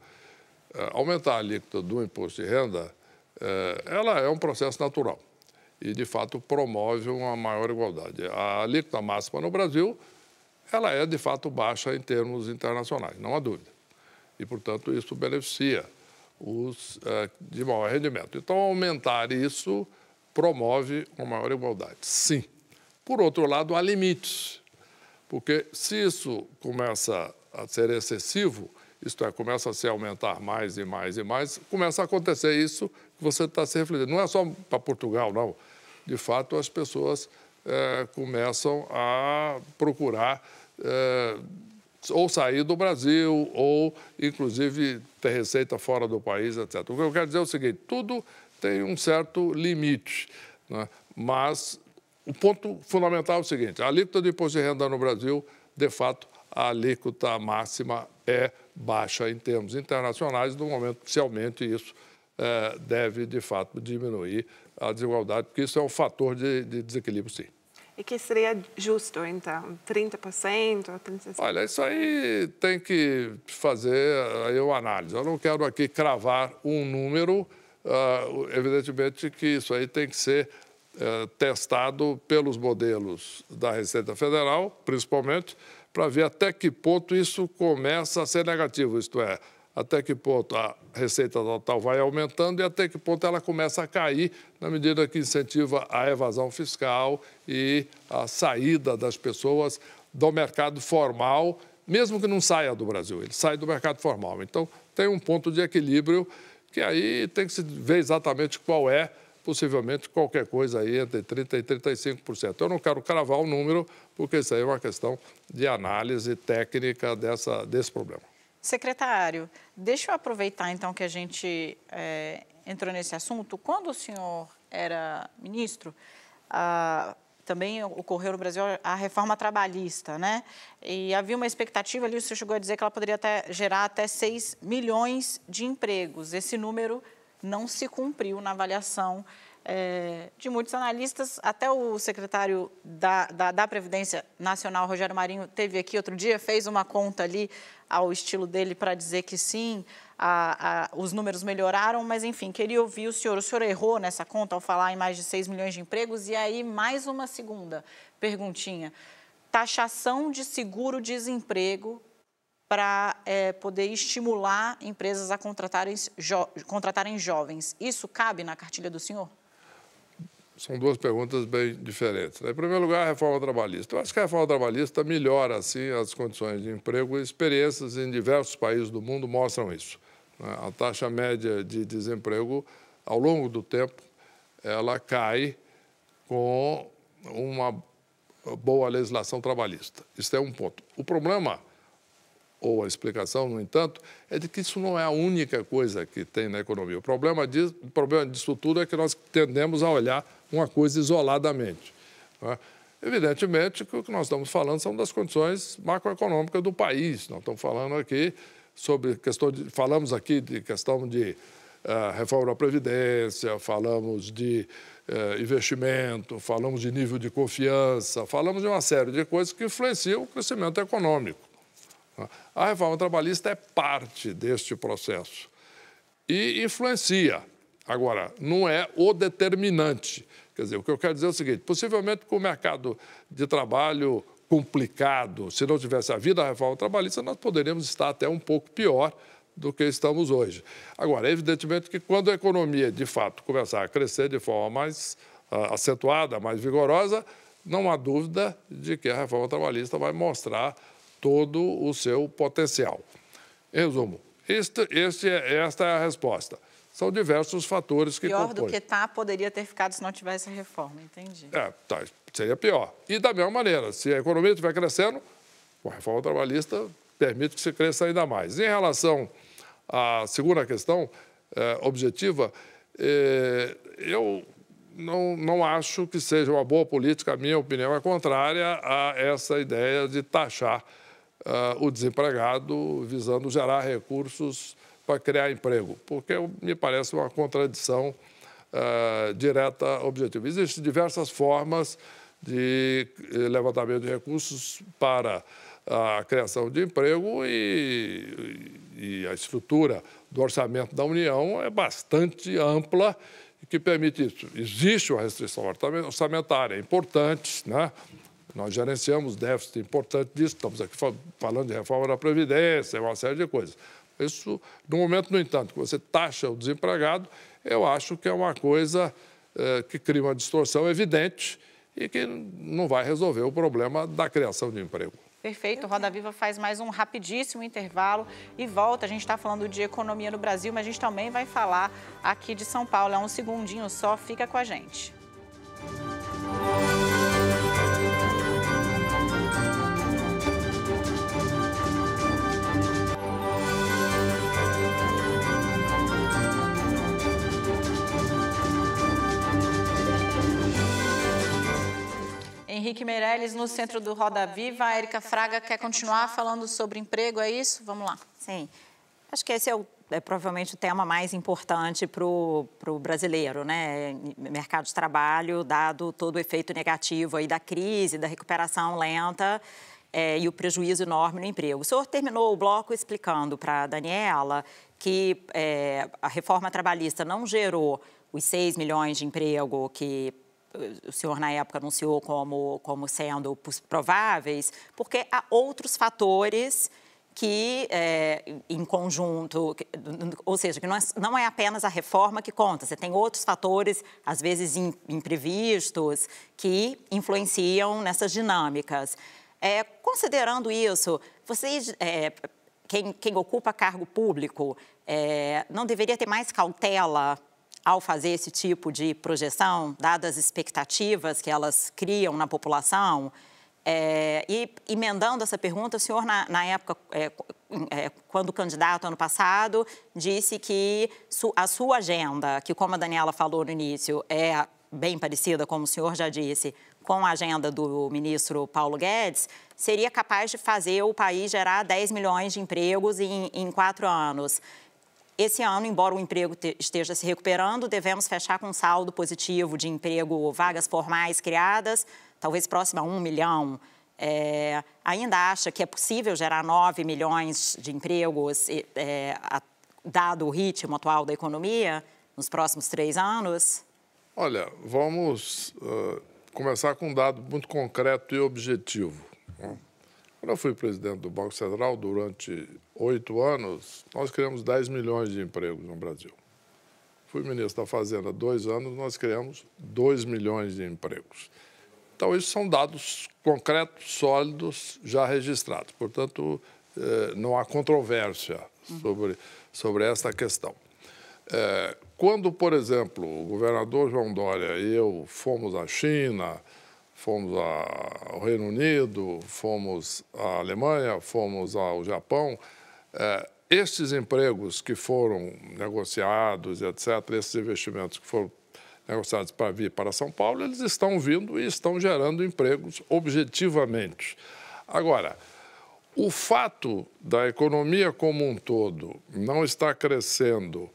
eh, aumentar a alíquota do imposto de renda, eh, ela é um processo natural e, de fato, promove uma maior igualdade. A alíquota máxima no Brasil ela é de fato baixa em termos internacionais, não há dúvida. E, portanto, isso beneficia os eh, de maior rendimento. Então, aumentar isso promove uma maior igualdade, sim. Por outro lado, há limites, porque se isso começa a ser excessivo, isto é, começa a se aumentar mais e mais e mais, começa a acontecer isso que você está se refletindo. Não é só para Portugal, não. De fato, as pessoas é, começam a procurar é, ou sair do Brasil, ou inclusive ter receita fora do país, etc. O que eu quero dizer é o seguinte: tudo tem um certo limite, né? mas o ponto fundamental é o seguinte: a alíquota de imposto de renda no Brasil, de fato, a alíquota máxima é baixa em termos internacionais, no momento, oficialmente, isso é, deve, de fato, diminuir a desigualdade, porque isso é um fator de, de desequilíbrio, sim. E que seria justo, então? 30%? 35%? Olha, isso aí tem que fazer aí eh, uma análise. Eu não quero aqui cravar um número. Uh, evidentemente que isso aí tem que ser uh, testado pelos modelos da Receita Federal, principalmente, para ver até que ponto isso começa a ser negativo, isto é, até que ponto a receita total vai aumentando e até que ponto ela começa a cair na medida que incentiva a evasão fiscal e a saída das pessoas do mercado formal, mesmo que não saia do Brasil, ele sai do mercado formal. Então, tem um ponto de equilíbrio que aí tem que se ver exatamente qual é, possivelmente qualquer coisa aí entre 30% e 35%. Eu não quero cravar o número, porque isso aí é uma questão de análise técnica dessa, desse problema. Secretário, deixa eu aproveitar então que a gente é, entrou nesse assunto. Quando o senhor era ministro, ah, também ocorreu no Brasil a reforma trabalhista, né? E havia uma expectativa ali, o senhor chegou a dizer que ela poderia até, gerar até 6 milhões de empregos. Esse número não se cumpriu na avaliação é, de muitos analistas. Até o secretário da, da, da, Previdência Nacional, Rogério Marinho, teve aqui outro dia, fez uma conta ali ao estilo dele para dizer que sim, a, a, os números melhoraram, mas enfim, queria ouvir o senhor. O senhor errou nessa conta ao falar em mais de 6 milhões de empregos? E aí, mais uma segunda perguntinha. Taxação de seguro-desemprego para é, poder estimular empresas a contratarem, jo contratarem jovens. Isso cabe na cartilha do senhor? são duas perguntas bem diferentes. Né? Em primeiro lugar, a reforma trabalhista. Eu acho que a reforma trabalhista melhora, assim, as condições de emprego. Experiências em diversos países do mundo mostram isso. Né? A taxa média de desemprego, ao longo do tempo, ela cai com uma boa legislação trabalhista. Isso é um ponto. O problema, ou a explicação, no entanto, é de que isso não é a única coisa que tem na economia. O problema disso, o problema disso tudo é que nós tendemos a olhar uma coisa isoladamente. É? Evidentemente que o que nós estamos falando são das condições macroeconômicas do país. Nós estamos falando aqui sobre questão de, falamos aqui de questão de uh, reforma da previdência, falamos de uh, investimento, falamos de nível de confiança, falamos de uma série de coisas que influenciam o crescimento econômico. É? A reforma trabalhista é parte deste processo e influencia. Agora, não é o determinante. Quer dizer, o que eu quero dizer é o seguinte: possivelmente com o mercado de trabalho complicado, se não tivesse havido a reforma trabalhista, nós poderíamos estar até um pouco pior do que estamos hoje. Agora, é evidentemente que quando a economia, de fato, começar a crescer de forma mais uh, acentuada, mais vigorosa, não há dúvida de que a reforma trabalhista vai mostrar todo o seu potencial. Em resumo, este, este é, esta é a resposta. São diversos fatores que pior compõem. Pior do que está, poderia ter ficado se não tivesse reforma, entendi. É, tá, seria é pior. E da mesma maneira, se a economia estiver crescendo, a reforma trabalhista permite que se cresça ainda mais. Em relação à segunda questão é, objetiva, é, eu não, não acho que seja uma boa política, a minha opinião é contrária a essa ideia de taxar uh, o desempregado visando gerar recursos para criar emprego, porque me parece uma contradição uh, direta objetiva. Existem diversas formas de eh, levantamento de recursos para a criação de emprego e, e, a estrutura do orçamento da União é bastante ampla e que permite isso. Existe uma restrição orçamentária é importante, né? Nós gerenciamos déficit importante disso, estamos aqui falando de reforma da Previdência, uma série de coisas. Isso, no momento, no entanto, que você taxa o desempregado, eu acho que é uma coisa eh, que cria uma distorção evidente e que não vai resolver o problema da criação de emprego. Perfeito, Roda Viva faz mais um rapidíssimo intervalo e volta. A gente está falando de economia no Brasil, mas a gente também vai falar aqui de São Paulo. É um segundinho só, fica com a gente. Música Henrique Meirelles no centro do Roda Viva. A Erika Fraga quer continuar falando sobre emprego, é isso? Vamos lá. Sim. Acho que esse é, o, é provavelmente o tema mais importante para o brasileiro, né? Mercado de trabalho, dado todo o efeito negativo aí da crise, da recuperação lenta. É, e o prejuízo enorme no emprego. O senhor terminou o bloco explicando para a Daniela que é, a reforma trabalhista não gerou os 6 milhões de emprego que o senhor na época anunciou como, como sendo prováveis, porque há outros fatores que, é, em conjunto, ou seja, que não é, não é, apenas a reforma que conta, você tem outros fatores, às vezes imprevistos, que influenciam nessas dinâmicas. É, considerando isso, vocês, é, quem, quem, ocupa cargo público, é, não deveria ter mais cautela ao fazer esse tipo de projeção, dadas as expectativas que elas criam na população? É, e emendando essa pergunta, o senhor, na, na época, é, é, quando candidato ano passado, disse que su, a sua agenda, que como a Daniela falou no início, é bem parecida, como o senhor já disse, com a agenda do ministro Paulo Guedes, seria capaz de fazer o país gerar 10 milhões de empregos em, em quatro anos. Esse ano, embora o emprego esteja se recuperando, devemos fechar com um saldo positivo de emprego, vagas formais criadas, talvez próxima a um milhão. É, ainda acha que é possível gerar 9 milhões de empregos, é, dado o ritmo atual da economia, nos próximos três anos? Olha, vamos uh, começar com um dado muito concreto e objetivo. Né? Quando eu fui presidente do Banco Central durante oito anos, nós criamos 10 milhões de empregos no Brasil. Fui ministro da Fazenda dois anos, nós criamos 2 milhões de empregos. Então, isso são dados concretos, sólidos, já registrados. Portanto, eh, não há controvérsia sobre, sobre esta questão. Eh, quando, por exemplo, o governador João Dória e eu fomos à China, fomos ao Reino Unido, fomos à Alemanha, fomos ao Japão. É, estes empregos que foram negociados, etc., esses investimentos que foram negociados para vir para São Paulo, eles estão vindo e estão gerando empregos objetivamente. Agora, o fato da economia como um todo não estar crescendo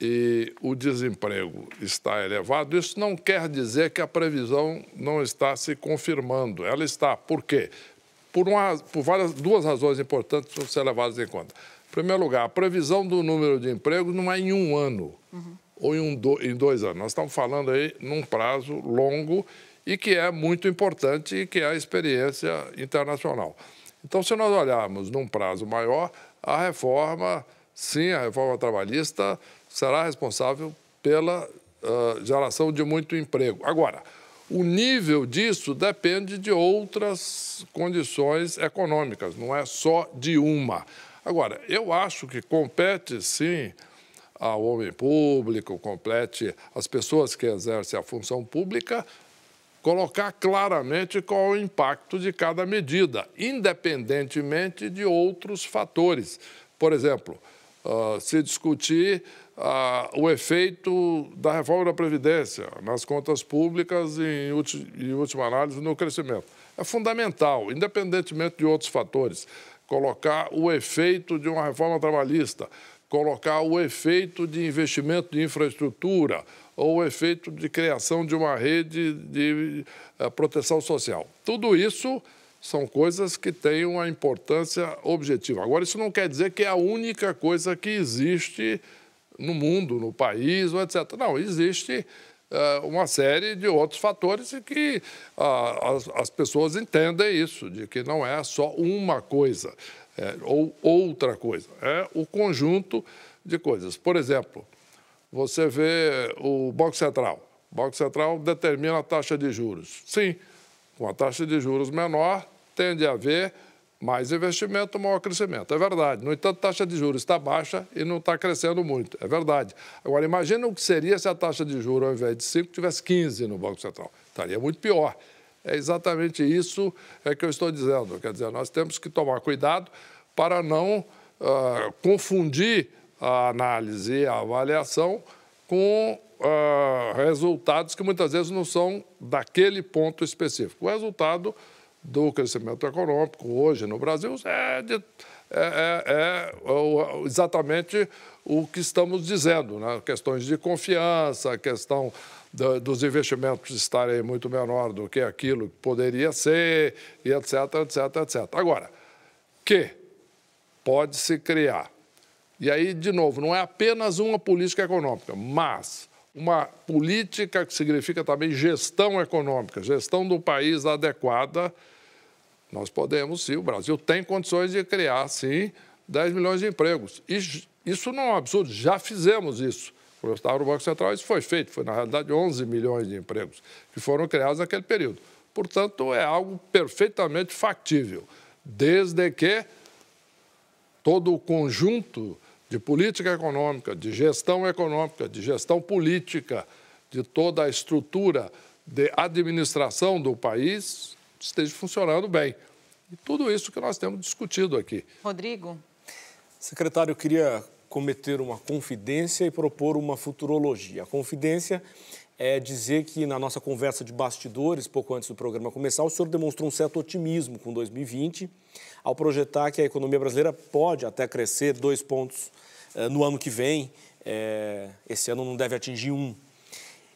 e o desemprego está elevado, isso não quer dizer que a previsão não está se confirmando. Ela está. Por quê? Por, uma, por várias, duas razões importantes que ser levadas em conta. Em primeiro lugar, a previsão do número de empregos não é em um ano uhum. ou em, um do, em dois anos. Nós estamos falando aí num prazo longo e que é muito importante e que é a experiência internacional. Então, se nós olharmos num prazo maior, a reforma, sim, a reforma trabalhista será responsável pela uh, geração de muito emprego. Agora, o nível disso depende de outras condições econômicas, não é só de uma. Agora, eu acho que compete sim ao homem público, compete às pessoas que exercem a função pública, colocar claramente qual é o impacto de cada medida, independentemente de outros fatores. Por exemplo, uh, se discutir ah, o efeito da reforma da Previdência nas contas públicas e, em última análise, no crescimento. É fundamental, independentemente de outros fatores, colocar o efeito de uma reforma trabalhista, colocar o efeito de investimento de infraestrutura ou o efeito de criação de uma rede de eh, proteção social. Tudo isso são coisas que têm uma importância objetiva. Agora, isso não quer dizer que é a única coisa que existe no mundo, no país, ou etc. Não, existe é, uma série de outros fatores que as, pessoas entendem isso, de que não é só uma coisa é, ou outra coisa, é o conjunto de coisas. Por exemplo, você vê o Banco Central. O Banco Central determina a taxa de juros. Sim, com a taxa de juros menor, tende a haver mais investimento, maior crescimento. É verdade. No entanto, a taxa de juros está baixa e não está crescendo muito. É verdade. Agora, imagina o que seria se a taxa de juros, ao invés de 5, tivesse 15 no Banco Central. Estaria muito pior. É exatamente isso é que eu estou dizendo. Quer dizer, nós temos que tomar cuidado para não uh, confundir a análise e a avaliação com uh, resultados que muitas vezes não são daquele ponto específico. O resultado do crescimento econômico hoje no Brasil é, de, é, é, é exatamente o que estamos dizendo, né? questões de confiança, questão do, dos investimentos estarem muito menor do que aquilo que poderia ser, e etc, etc, etc. Agora, que pode se criar, e aí, de novo, não é apenas uma política econômica, mas uma política que significa também gestão econômica, gestão do país adequada, nós podemos, sim, o Brasil tem condições de criar, sim, 10 milhões de empregos. E isso não é um absurdo, já fizemos isso. Quando eu estava no Banco Central, isso foi feito, foi, na realidade, 11 milhões de empregos que foram criados naquele período. Portanto, é algo perfeitamente factível, desde que todo o conjunto de política econômica, de gestão econômica, de gestão política, de toda a estrutura de administração do país esteja funcionando bem. E tudo isso que nós temos discutido aqui. Rodrigo? Secretário, eu queria cometer uma confidência e propor uma futurologia. A confidência é dizer que na nossa conversa de bastidores, pouco antes do programa começar, o senhor demonstrou um certo otimismo com 2020, ao projetar que a economia brasileira pode até crescer dois pontos eh, no ano que vem. Eh, esse ano não deve atingir um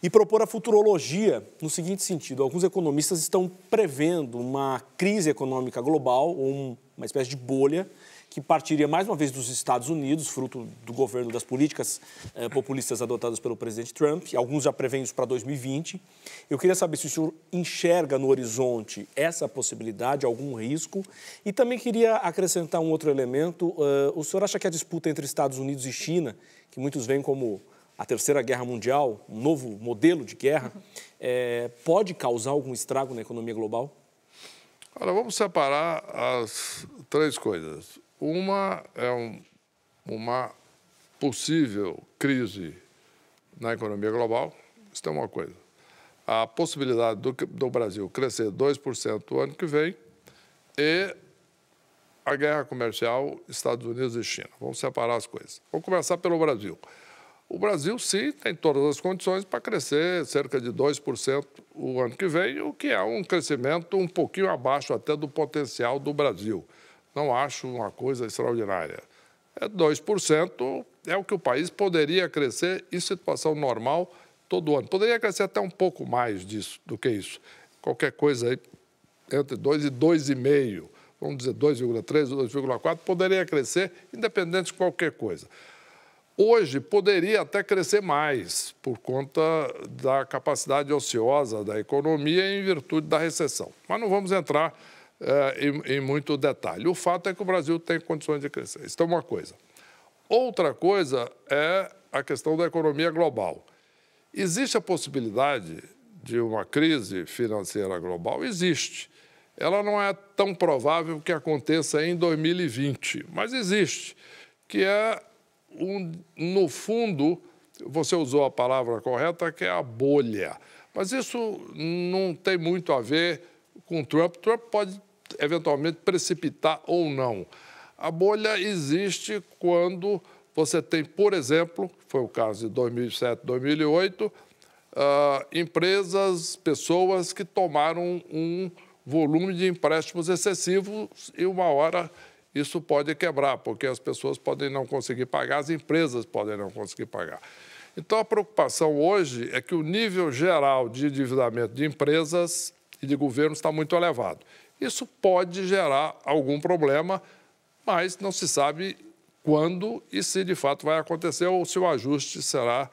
e propor a futurologia no seguinte sentido: alguns economistas estão prevendo uma crise econômica global, ou uma espécie de bolha, que partiria mais uma vez dos Estados Unidos, fruto do governo das políticas eh, populistas adotadas pelo presidente Trump. Alguns já preveem isso para 2020. Eu queria saber se o senhor enxerga no horizonte essa possibilidade, algum risco. E também queria acrescentar um outro elemento: uh, o senhor acha que a disputa entre Estados Unidos e China, que muitos veem como a Terceira Guerra Mundial, um novo modelo de guerra, é, pode causar algum estrago na economia global? Olha, vamos separar as três coisas. Uma é um, uma possível crise na economia global. Isso é uma coisa. A possibilidade do, do Brasil crescer 2% o ano que vem e a guerra comercial Estados Unidos e China. Vamos separar as coisas. Vamos começar pelo Brasil o Brasil sim tem todas as condições para crescer cerca de 2% o ano que vem, o que é um crescimento um pouquinho abaixo até do potencial do Brasil. Não acho uma coisa extraordinária. É 2% é o que o país poderia crescer em situação normal todo ano. Poderia crescer até um pouco mais disso do que isso. Qualquer coisa aí entre 2 e 2,5, vamos dizer 2,3 ou 2,4, poderia crescer independente de qualquer coisa. Hoje poderia até crescer mais por conta da capacidade ociosa da economia em virtude da recessão. Mas não vamos entrar eh, em, em muito detalhe. O fato é que o Brasil tem condições de crescer. Isso é uma coisa. Outra coisa é a questão da economia global. Existe a possibilidade de uma crise financeira global? Existe. Ela não é tão provável que aconteça em 2020, mas existe, que é um, no fundo, você usou a palavra correta, que é a bolha. Mas isso não tem muito a ver com Trump. Trump pode eventualmente precipitar ou não. A bolha existe quando você tem, por exemplo, foi o caso de 2007, 2008, uh, empresas, pessoas que tomaram um volume de empréstimos excessivos e uma hora isso pode quebrar, porque as pessoas podem não conseguir pagar, as empresas podem não conseguir pagar. Então, a preocupação hoje é que o nível geral de endividamento de empresas e de governos está muito elevado. Isso pode gerar algum problema, mas não se sabe quando e se de fato vai acontecer ou se o ajuste será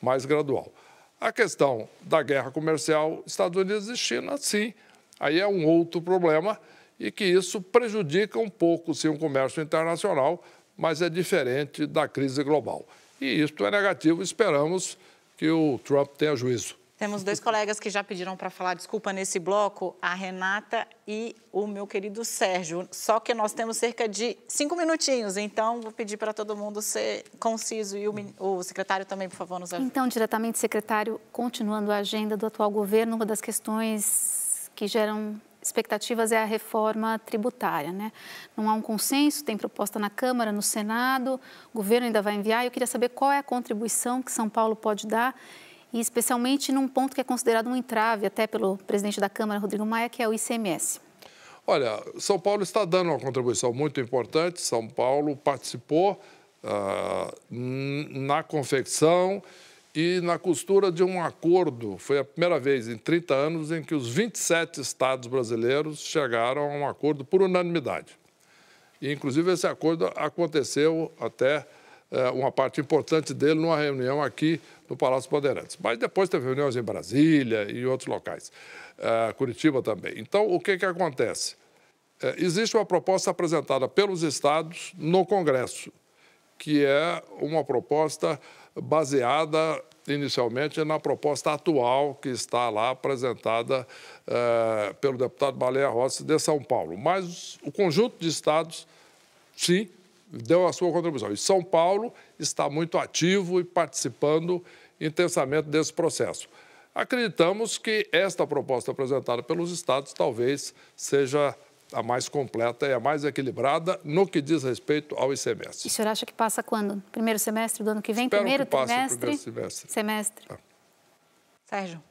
mais gradual. A questão da guerra comercial Estados Unidos e China, sim, aí é um outro problema e que isso prejudica um pouco, sim, o comércio internacional, mas é diferente da crise global. E isto é negativo, esperamos que o Trump tenha juízo. Temos dois colegas que já pediram para falar desculpa nesse bloco, a Renata e o meu querido Sérgio. Só que nós temos cerca de cinco minutinhos, então vou pedir para todo mundo ser conciso e o, o secretário também, por favor, nos ajude. Então, diretamente, secretário, continuando a agenda do atual governo, uma das questões que geram expectativas é a reforma tributária. Né? Não há um consenso, tem proposta na Câmara, no Senado, o governo ainda vai enviar. Eu queria saber qual é a contribuição que São Paulo pode dar, e especialmente num ponto que é considerado um entrave até pelo presidente da Câmara, Rodrigo Maia, que é o ICMS. Olha, São Paulo está dando uma contribuição muito importante. São Paulo participou uh, na confecção e na costura de um acordo. Foi a primeira vez em 30 anos em que os 27 estados brasileiros chegaram a um acordo por unanimidade. E, inclusive, esse acordo aconteceu até eh, uma parte importante dele numa reunião aqui no Palácio Bandeirantes. Mas depois teve reuniões em Brasília e em outros locais, eh, Curitiba também. Então, o que, que acontece? Eh, existe uma proposta apresentada pelos estados no Congresso, que é uma proposta baseada inicialmente na proposta atual que está lá apresentada eh, pelo deputado Baleia Rossi de São Paulo. Mas o conjunto de estados, sim, deu a sua contribuição. E São Paulo está muito ativo e participando intensamente desse processo. Acreditamos que esta proposta apresentada pelos estados talvez seja a mais completa e a mais equilibrada no que diz respeito ao ICMS. E o senhor acha que passa quando? Primeiro semestre do ano que vem? Espero primeiro que passe trimestre? Primeiro semestre. Semestre. Tá. Sérgio.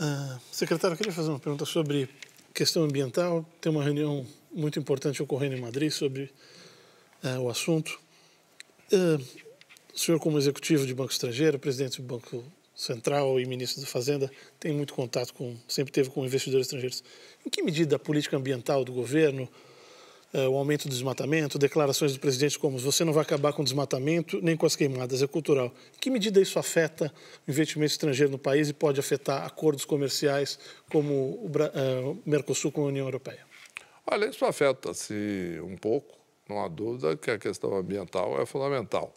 Uh, secretário, eu queria fazer uma pergunta sobre questão ambiental. Tem uma reunião muito importante ocorrendo em Madrid sobre uh, o assunto. Uh, o senhor, como executivo de banco estrangeiro, presidente do Banco central e ministro da Fazenda tem muito contato com, sempre teve com investidores estrangeiros. Em que medida a política ambiental do governo, eh, o aumento do desmatamento, declarações do presidente como você não vai acabar com o desmatamento nem com as queimadas, é cultural. Em que medida isso afeta o investimento estrangeiro no país e pode afetar acordos comerciais como o, eh, o Mercosul com a União Europeia? Olha, isso afeta-se um pouco, não há dúvida que a questão ambiental é fundamental.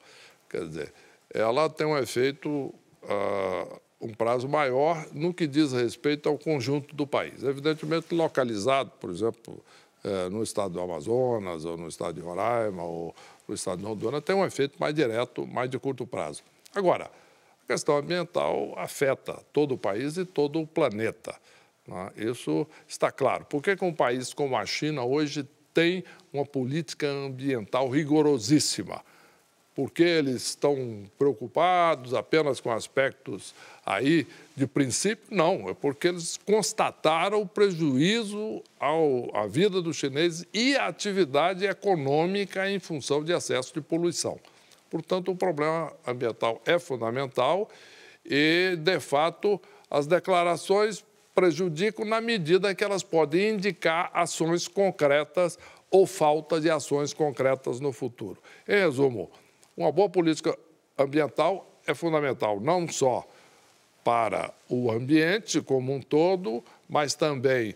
Quer dizer, ela tem um efeito uh, um prazo maior no que diz respeito ao conjunto do país. Evidentemente, localizado, por exemplo, uh, no estado do Amazonas, ou no estado de Roraima, ou no estado de Rondônia, tem um efeito mais direto, mais de curto prazo. Agora, a questão ambiental afeta todo o país e todo o planeta. Né? Isso está claro. Por que, que um país como a China hoje tem uma política ambiental rigorosíssima? porque eles estão preocupados apenas com aspectos aí de princípio, não, é porque eles constataram o prejuízo ao, à vida dos chineses e à atividade econômica em função de excesso de poluição. Portanto, o problema ambiental é fundamental e, de fato, as declarações prejudicam na medida que elas podem indicar ações concretas ou falta de ações concretas no futuro. Em resumo, uma boa política ambiental é fundamental, não só para o ambiente como um todo, mas também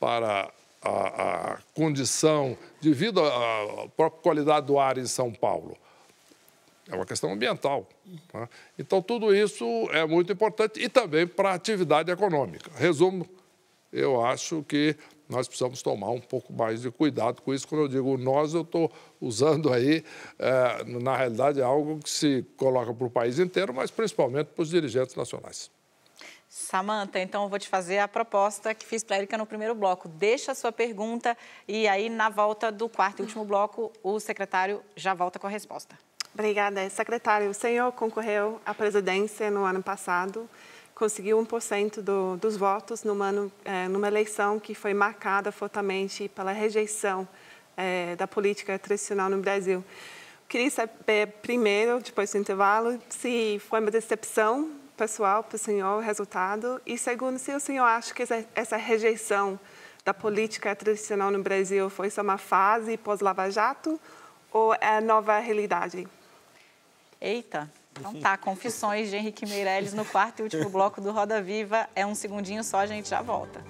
para a, a condição de vida, a própria qualidade do ar em São Paulo. É uma questão ambiental. Né? Então, tudo isso é muito importante e também para a atividade econômica. Resumo, eu acho que nós precisamos tomar um pouco mais de cuidado com isso. Quando eu digo nós, eu estou usando aí, é, na realidade, é algo que se coloca para o país inteiro, mas principalmente para os dirigentes nacionais. Samanta, então eu vou te fazer a proposta que fiz para a Erika no primeiro bloco. Deixa a sua pergunta e aí, na volta do quarto e último bloco, o secretário já volta com a resposta. Obrigada. Secretário, o senhor concorreu à presidência no ano passado conseguiu 1% do, dos votos numa, é, numa eleição que foi marcada fortemente pela rejeição é, da política tradicional no Brasil. Queria saber primeiro, depois do intervalo, se foi uma decepção pessoal para o senhor o resultado e segundo, se o senhor acha que essa, essa rejeição da política tradicional no Brasil foi só uma fase pós-Lava Jato ou é a nova realidade? Eita, então tá, confissões de Henrique Meirelles no quarto e último bloco do Roda Viva. É um segundinho só, a gente já volta.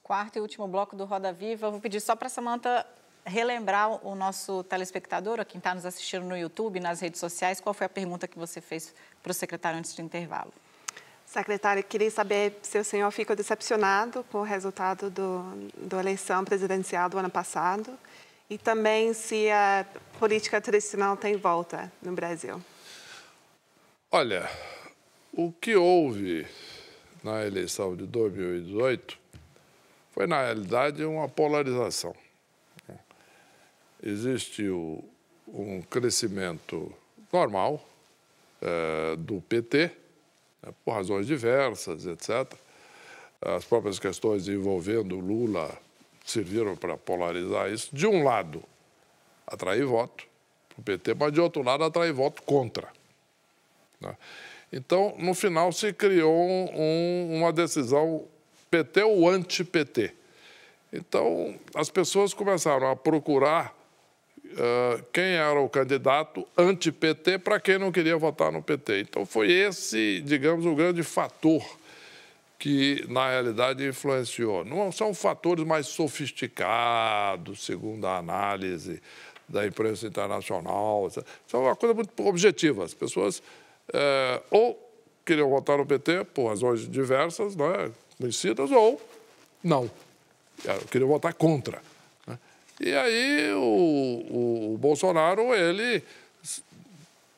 quarto e último bloco do Roda Viva. Eu vou pedir só para a Samanta relembrar o nosso telespectador, a quem está nos assistindo no YouTube, nas redes sociais, qual foi a pergunta que você fez para o secretário antes do intervalo. Secretário, queria saber se o senhor ficou decepcionado com o resultado do, da eleição presidencial do ano passado e também se a política tradicional tem volta no Brasil. Olha, o que houve na eleição de 2018 foi, na realidade, uma polarização existe o, um crescimento normal é, do PT, né, por razões diversas, etc. As próprias questões envolvendo Lula serviram para polarizar isso. De um lado, atrair voto para o PT, mas de outro lado, atrair voto contra. Né? Então, no final, se criou um, uma decisão PT ou anti-PT. Então, as pessoas começaram a procurar uh, quem era o candidato anti-PT para quem não queria votar no PT. Então, foi esse, digamos, o grande fator que, na realidade, influenciou. Não são fatores mais sofisticados, segundo a análise da imprensa internacional. São é uma coisa muito objetiva. As pessoas eh, ou queriam votar no PT por razões diversas, né, conhecidas, ou não. Queriam votar contra. E aí o, o Bolsonaro, ele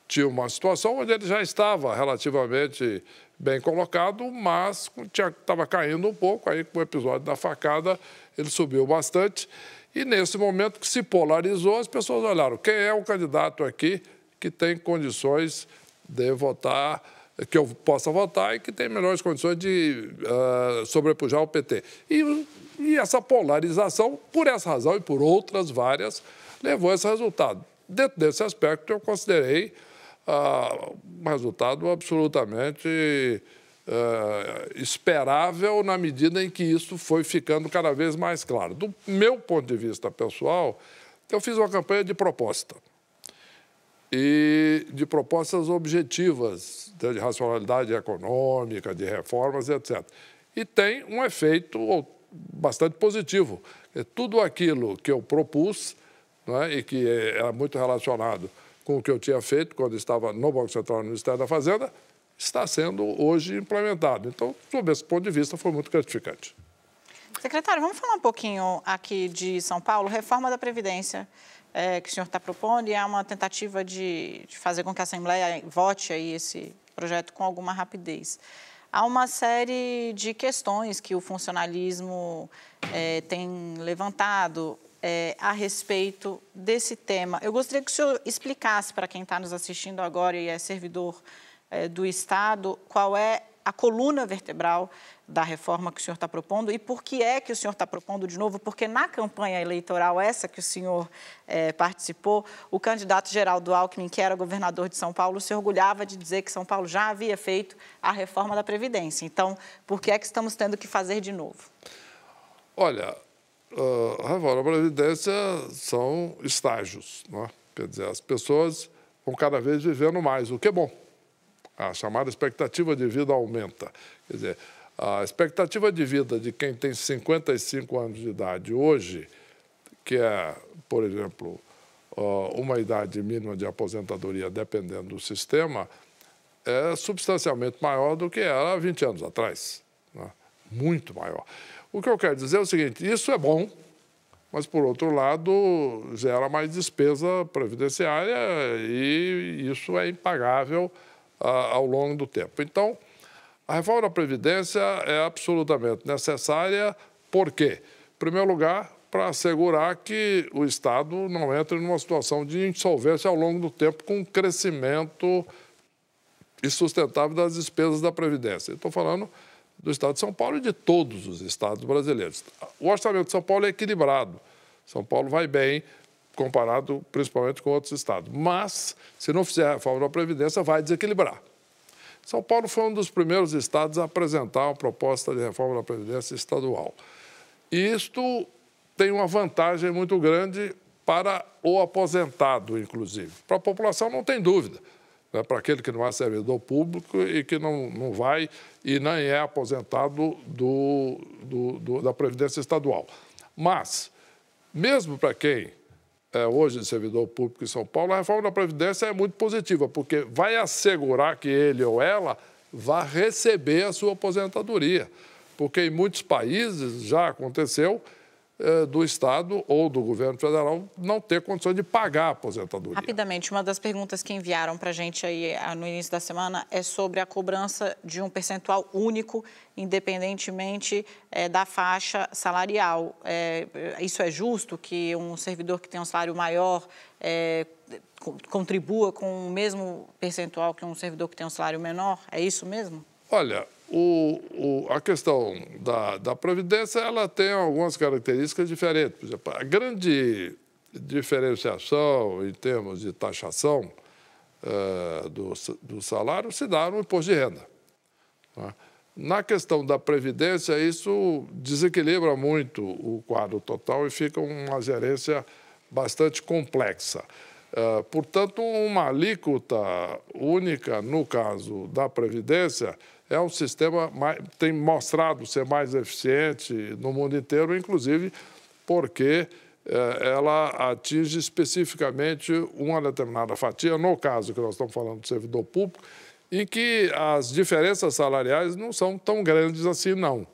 tinha uma situação onde ele já estava relativamente bem colocado, mas estava caindo um pouco. Aí, com o episódio da facada, ele subiu bastante. E nesse momento que se polarizou, as pessoas olharam: quem é o candidato aqui que tem condições de votar que eu possa votar e que tem melhores condições de uh, sobrepujar o PT. E, e essa polarização, por essa razão e por outras várias, levou a esse resultado. Dentro desse aspecto, eu considerei uh, um resultado absolutamente uh, esperável na medida em que isso foi ficando cada vez mais claro. Do meu ponto de vista pessoal, eu fiz uma campanha de proposta e de propostas objetivas, de racionalidade econômica, de reformas, etc. E tem um efeito bastante positivo. É tudo aquilo que eu propus né, e que era muito relacionado com o que eu tinha feito quando estava no Banco Central no Ministério da Fazenda, está sendo hoje implementado. Então, sob esse ponto de vista, foi muito gratificante. Secretário, vamos falar um pouquinho aqui de São Paulo, reforma da Previdência é, que o senhor está propondo e é uma tentativa de, de fazer com que a Assembleia vote aí esse projeto com alguma rapidez há uma série de questões que o funcionalismo é, tem levantado é, a respeito desse tema. Eu gostaria que o senhor explicasse para quem está nos assistindo agora e é servidor é, do Estado qual é a coluna vertebral da reforma que o senhor está propondo e por que é que o senhor está propondo de novo? Porque na campanha eleitoral, essa que o senhor é, participou, o candidato Geraldo Alckmin, que era governador de São Paulo, se orgulhava de dizer que São Paulo já havia feito a reforma da Previdência. Então, por que é que estamos tendo que fazer de novo? Olha, ah, a reforma da Previdência são estágios, né? quer dizer, as pessoas vão cada vez vivendo mais, o que é bom a chamada expectativa de vida aumenta. Quer dizer, a expectativa de vida de quem tem 55 anos de idade hoje, que é, por exemplo, uma idade mínima de aposentadoria dependendo do sistema, é substancialmente maior do que era 20 anos atrás. Né? Muito maior. O que eu quero dizer é o seguinte: isso é bom, mas, por outro lado, gera mais despesa previdenciária e isso é impagável ao longo do tempo. Então, a reforma da Previdência é absolutamente necessária, por quê? Em primeiro lugar, para assegurar que o Estado não entre numa situação de insolvência ao longo do tempo com um crescimento insustentável das despesas da Previdência. Estou falando do Estado de São Paulo e de todos os estados brasileiros. O orçamento de São Paulo é equilibrado. São Paulo vai bem, comparado principalmente com outros estados. Mas, se não fizer a reforma da Previdência, vai desequilibrar. São Paulo foi um dos primeiros estados a apresentar uma proposta de reforma da Previdência estadual. E isto tem uma vantagem muito grande para o aposentado, inclusive. Para a população, não tem dúvida. Né? Para aquele que não é servidor público e que não, não vai e nem é aposentado do, do, do da Previdência Estadual. Mas, mesmo para quem é, hoje de servidor público em São Paulo, a reforma da Previdência é muito positiva, porque vai assegurar que ele ou ela vá receber a sua aposentadoria. Porque em muitos países já aconteceu eh, do Estado ou do governo federal não ter condição de pagar a aposentadoria. Rapidamente, uma das perguntas que enviaram para a gente aí ah, no início da semana é sobre a cobrança de um percentual único, independentemente é, da faixa salarial. É, isso é justo que um servidor que tem um salário maior é, contribua com o mesmo percentual que um servidor que tem um salário menor? É isso mesmo? Olha, o, o, a questão da, da Previdência ela tem algumas características diferentes. Por exemplo, a grande diferenciação em termos de taxação uh, do, do salário se dá no imposto de renda. Né? Na questão da Previdência, isso desequilibra muito o quadro total e fica uma gerência bastante complexa. Uh, portanto, uma alíquota única, no caso da Previdência, é um sistema que tem mostrado ser mais eficiente no mundo inteiro, inclusive porque eh, ela atinge especificamente uma determinada fatia, no caso que nós estamos falando do servidor público, em que as diferenças salariais não são tão grandes assim, não.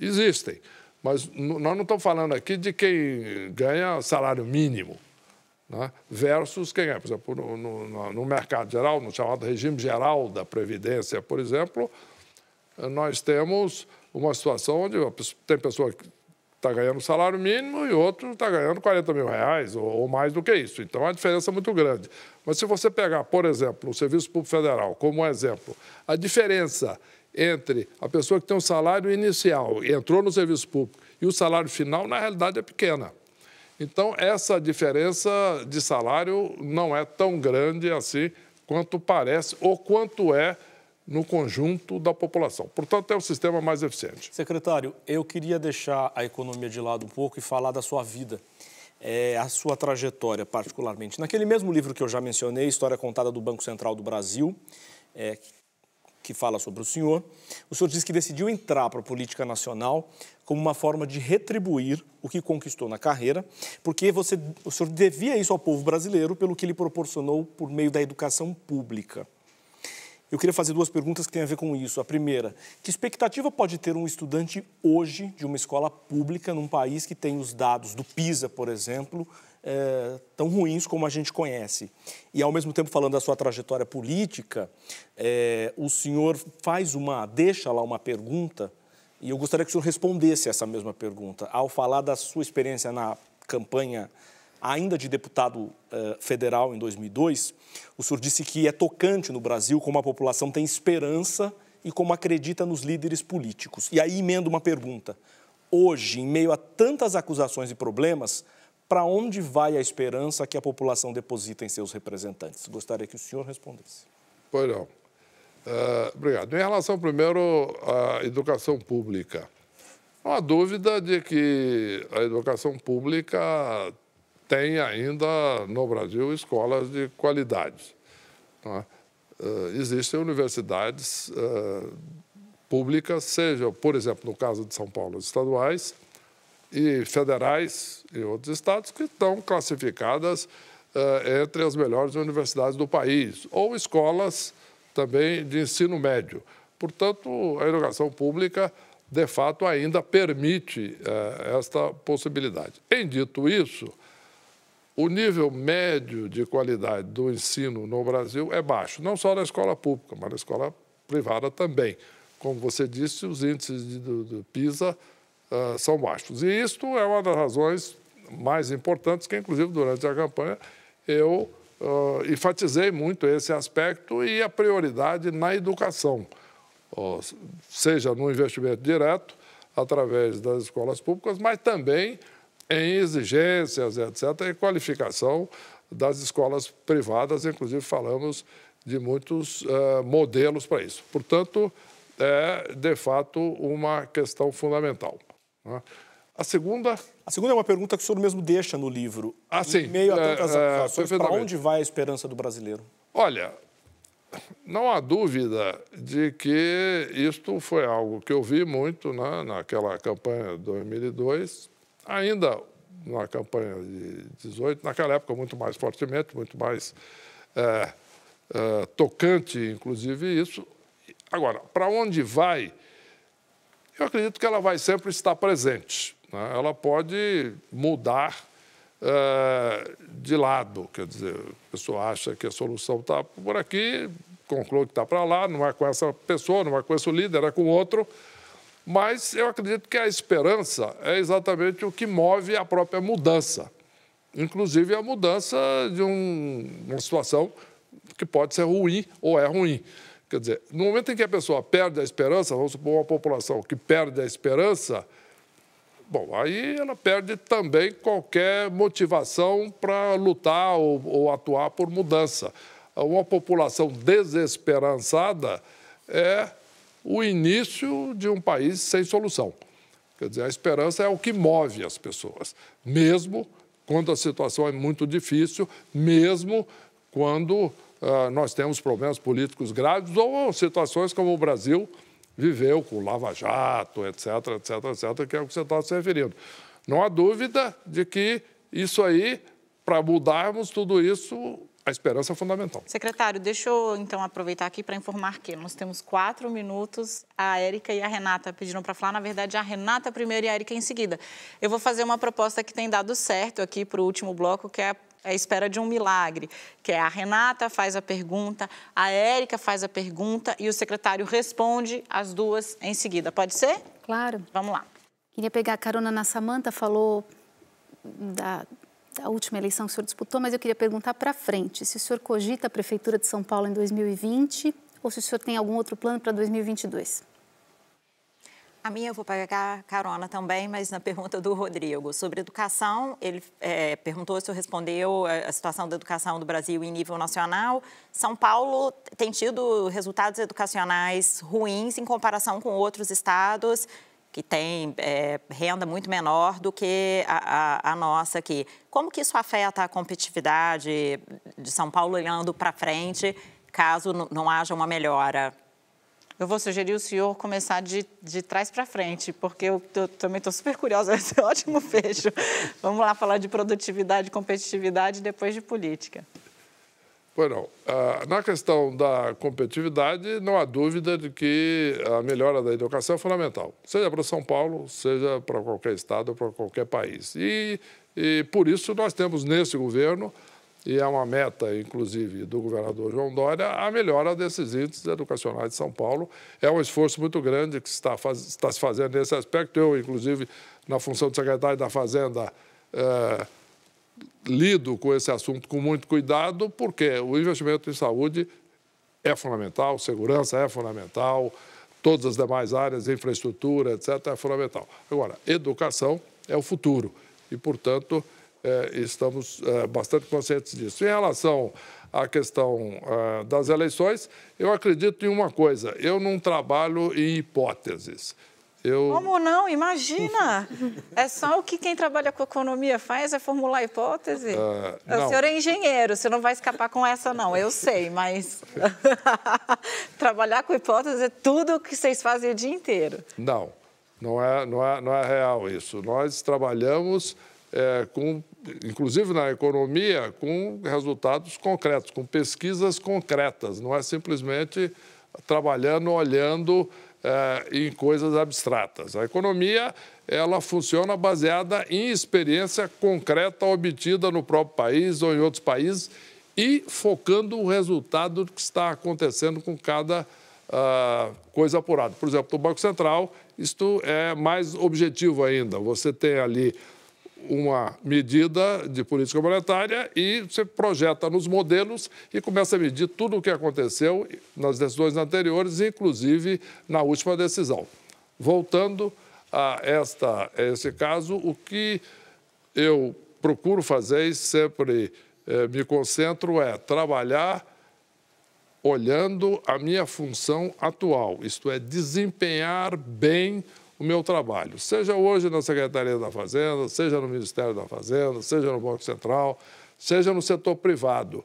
Existem, mas nós não estamos falando aqui de quem ganha salário mínimo né? versus quem é, por exemplo, no, no, no, mercado geral, no chamado regime geral da Previdência, por exemplo, nós temos uma situação onde tem pessoa que está ganhando salário mínimo e outro está ganhando 40 mil reais ou, ou mais do que isso. Então, a diferença é muito grande. Mas se você pegar, por exemplo, o Serviço Público Federal como um exemplo, a diferença entre a pessoa que tem um salário inicial, entrou no serviço público, e o salário final, na realidade, é pequena. Então, essa diferença de salário não é tão grande assim quanto parece ou quanto é no conjunto da população. Portanto, é um sistema mais eficiente. Secretário, eu queria deixar a economia de lado um pouco e falar da sua vida. É, a sua trajetória, particularmente. Naquele mesmo livro que eu já mencionei, História Contada do Banco Central do Brasil, é, que fala sobre o senhor, o senhor diz que decidiu entrar para a política nacional como uma forma de retribuir o que conquistou na carreira, porque você, o senhor devia isso ao povo brasileiro pelo que ele proporcionou por meio da educação pública. Eu queria fazer duas perguntas que têm a ver com isso. A primeira, que expectativa pode ter um estudante hoje de uma escola pública num país que tem os dados do PISA, por exemplo, é, tão ruins como a gente conhece? E, ao mesmo tempo, falando da sua trajetória política, é, o senhor faz uma, deixa lá uma pergunta e eu gostaria que o senhor respondesse essa mesma pergunta, ao falar da sua experiência na campanha ainda de deputado eh, federal em 2002, o senhor disse que é tocante no Brasil como a população tem esperança e como acredita nos líderes políticos. E aí emendo uma pergunta. Hoje, em meio a tantas acusações e problemas, para onde vai a esperança que a população deposita em seus representantes? Gostaria que o senhor respondesse. Pois não. Ah, obrigado. Em relação, primeiro, à educação pública. Não há dúvida de que a educação pública tem ainda no Brasil escolas de qualidade. É? Uh, existem universidades uh, públicas, seja, por exemplo, no caso de São Paulo, estaduais e federais e outros estados, que estão classificadas uh, entre as melhores universidades do país, ou escolas também de ensino médio. Portanto, a educação pública, de fato, ainda permite eh, esta possibilidade. Em dito isso, o nível médio de qualidade do ensino no Brasil é baixo, não só na escola pública, mas na escola privada também. Como você disse, os índices de, do, PISA uh, são baixos. E isto é uma das razões mais importantes que, inclusive, durante a campanha, eu uh, enfatizei muito esse aspecto e a prioridade na educação, uh, seja no investimento direto, através das escolas públicas, mas também em exigências, etc., e qualificação das escolas privadas, inclusive falamos de muitos uh, modelos para isso. Portanto, é de fato uma questão fundamental. Né? A segunda? A segunda é uma pergunta que o senhor mesmo deixa no livro. Ah, sim. meio é, é para onde vai a esperança do brasileiro? Olha, não há dúvida de que isto foi algo que eu vi muito né, naquela campanha de 2002, ainda na campanha de 2018, naquela época muito mais fortemente, muito mais é, é, tocante, inclusive, isso. Agora, para onde vai? Eu acredito que ela vai sempre estar presente. Né? ela pode mudar uh, de lado. Quer dizer, a pessoa acha que a solução está por aqui, conclui que está para lá, não é com essa pessoa, não é com esse líder, é com outro. Mas eu acredito que a esperança é exatamente o que move a própria mudança, inclusive a mudança de um, uma situação que pode ser ruim ou é ruim. Quer dizer, no momento em que a pessoa perde a esperança, vamos supor uma população que perde a esperança, Bom, aí ela perde também qualquer motivação para lutar ou, ou, atuar por mudança. Uma população desesperançada é o início de um país sem solução. Quer dizer, a esperança é o que move as pessoas, mesmo quando a situação é muito difícil, mesmo quando ah, nós temos problemas políticos graves ou situações como o Brasil, viveu com Lava Jato, etc., etc., etc., que é o que você está se referindo. Não há dúvida de que isso aí, para mudarmos tudo isso, a esperança é fundamental. Secretário, deixa eu então aproveitar aqui para informar que nós temos quatro minutos. A Érica e a Renata pediram para falar, na verdade, a Renata primeiro e a Érica em seguida. Eu vou fazer uma proposta que tem dado certo aqui para o último bloco, que é à é espera de um milagre, que é a Renata faz a pergunta, a Érica faz a pergunta e o secretário responde as duas em seguida. Pode ser? Claro. Vamos lá. Queria pegar a carona na Samanta, falou da, da última eleição que o senhor disputou, mas eu queria perguntar para frente, se o senhor cogita a Prefeitura de São Paulo em 2020 ou se o senhor tem algum outro plano para 2022? A minha eu vou pegar carona também, mas na pergunta do Rodrigo. Sobre educação, ele é, perguntou se eu respondeu é, a situação da educação do Brasil em nível nacional. São Paulo tem tido resultados educacionais ruins em comparação com outros estados que têm é, renda muito menor do que a, a, a, nossa aqui. Como que isso afeta a competitividade de São Paulo olhando para frente, caso não haja uma melhora? Eu vou sugerir o senhor começar de, de trás para frente, porque eu, eu também estou super curiosa, vai ser um ótimo fecho. Vamos lá falar de produtividade, competitividade e depois de política. Pois não. Ah, na questão da competitividade, não há dúvida de que a melhora da educação é fundamental, seja para São Paulo, seja para qualquer estado, para qualquer país. E, e por isso nós temos nesse governo e é uma meta, inclusive, do governador João Dória, a melhora desses índices educacionais de São Paulo. É um esforço muito grande que está, faz, está se fazendo nesse aspecto. Eu, inclusive, na função de secretário da Fazenda, é, lido com esse assunto com muito cuidado, porque o investimento em saúde é fundamental, segurança é fundamental, todas as demais áreas, infraestrutura, etc., é fundamental. Agora, educação é o futuro e, portanto, é, estamos é, bastante conscientes disso. Em relação à questão é, das eleições, eu acredito em uma coisa: eu não trabalho em hipóteses. Eu... Como não? Imagina! é só o que quem trabalha com economia faz, é formular hipótese. Uh, o senhor é engenheiro, você não vai escapar com essa, não. Eu sei, mas trabalhar com hipótese é tudo o que vocês fazem o dia inteiro. Não, não é, não é, não é real isso. Nós trabalhamos é, com, inclusive na economia, com resultados concretos, com pesquisas concretas, não é simplesmente trabalhando, olhando é, em coisas abstratas. A economia ela funciona baseada em experiência concreta obtida no próprio país ou em outros países e focando o resultado que está acontecendo com cada uh, coisa apurada. Por exemplo, no Banco Central, isto é mais objetivo ainda. Você tem ali uma medida de política monetária e você projeta nos modelos e começa a medir tudo o que aconteceu nas decisões anteriores, inclusive na última decisão. Voltando a, esta, a esse caso, o que eu procuro fazer e sempre eh, me concentro é trabalhar olhando a minha função atual, isto é, desempenhar bem o o meu trabalho, seja hoje na Secretaria da Fazenda, seja no Ministério da Fazenda, seja no Banco Central, seja no setor privado.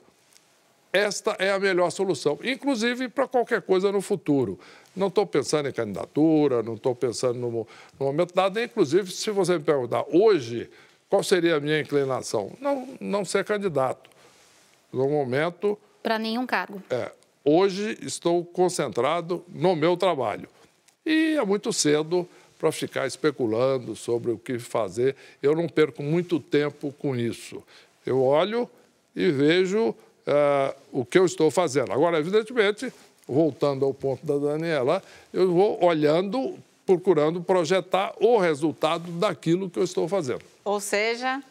Esta é a melhor solução, inclusive para qualquer coisa no futuro. Não estou pensando em candidatura, não estou pensando no, no momento dado. Inclusive, se você me perguntar hoje qual seria a minha inclinação, não, não ser candidato. No momento. Para nenhum cargo. É, hoje estou concentrado no meu trabalho. E é muito cedo para ficar especulando sobre o que fazer. Eu não perco muito tempo com isso. Eu olho e vejo eh, o que eu estou fazendo. Agora, evidentemente, voltando ao ponto da Daniela, eu vou olhando, procurando projetar o resultado daquilo que eu estou fazendo. Ou seja,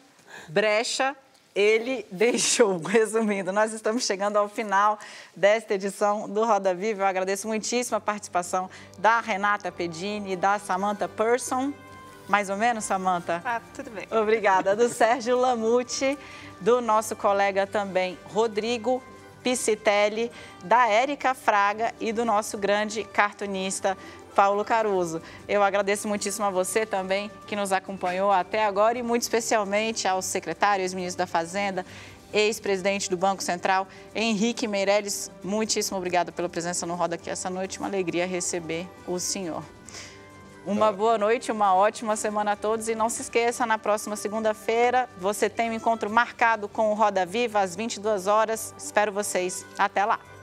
brecha ele deixou. Resumindo, nós estamos chegando ao final desta edição do Roda Viva. Eu agradeço muitíssimo a participação da Renata Pedini e da Samantha Person. Mais ou menos, Samantha. Ah, tudo bem. Obrigada. Do Sérgio Lamucci, do nosso colega também Rodrigo Piscitelli, da Érica Fraga e do nosso grande cartunista Paulo Caruso. Eu agradeço muitíssimo a você também que nos acompanhou até agora e muito especialmente ao secretário, ex-ministro da Fazenda, ex-presidente do Banco Central, Henrique Meirelles. Muitíssimo obrigada pela presença no Roda aqui essa noite. Uma alegria receber o senhor. Uma tá. boa noite, uma ótima semana a todos e não se esqueça, na próxima segunda-feira você tem um encontro marcado com o Roda Viva às 22 horas. Espero vocês. Até lá.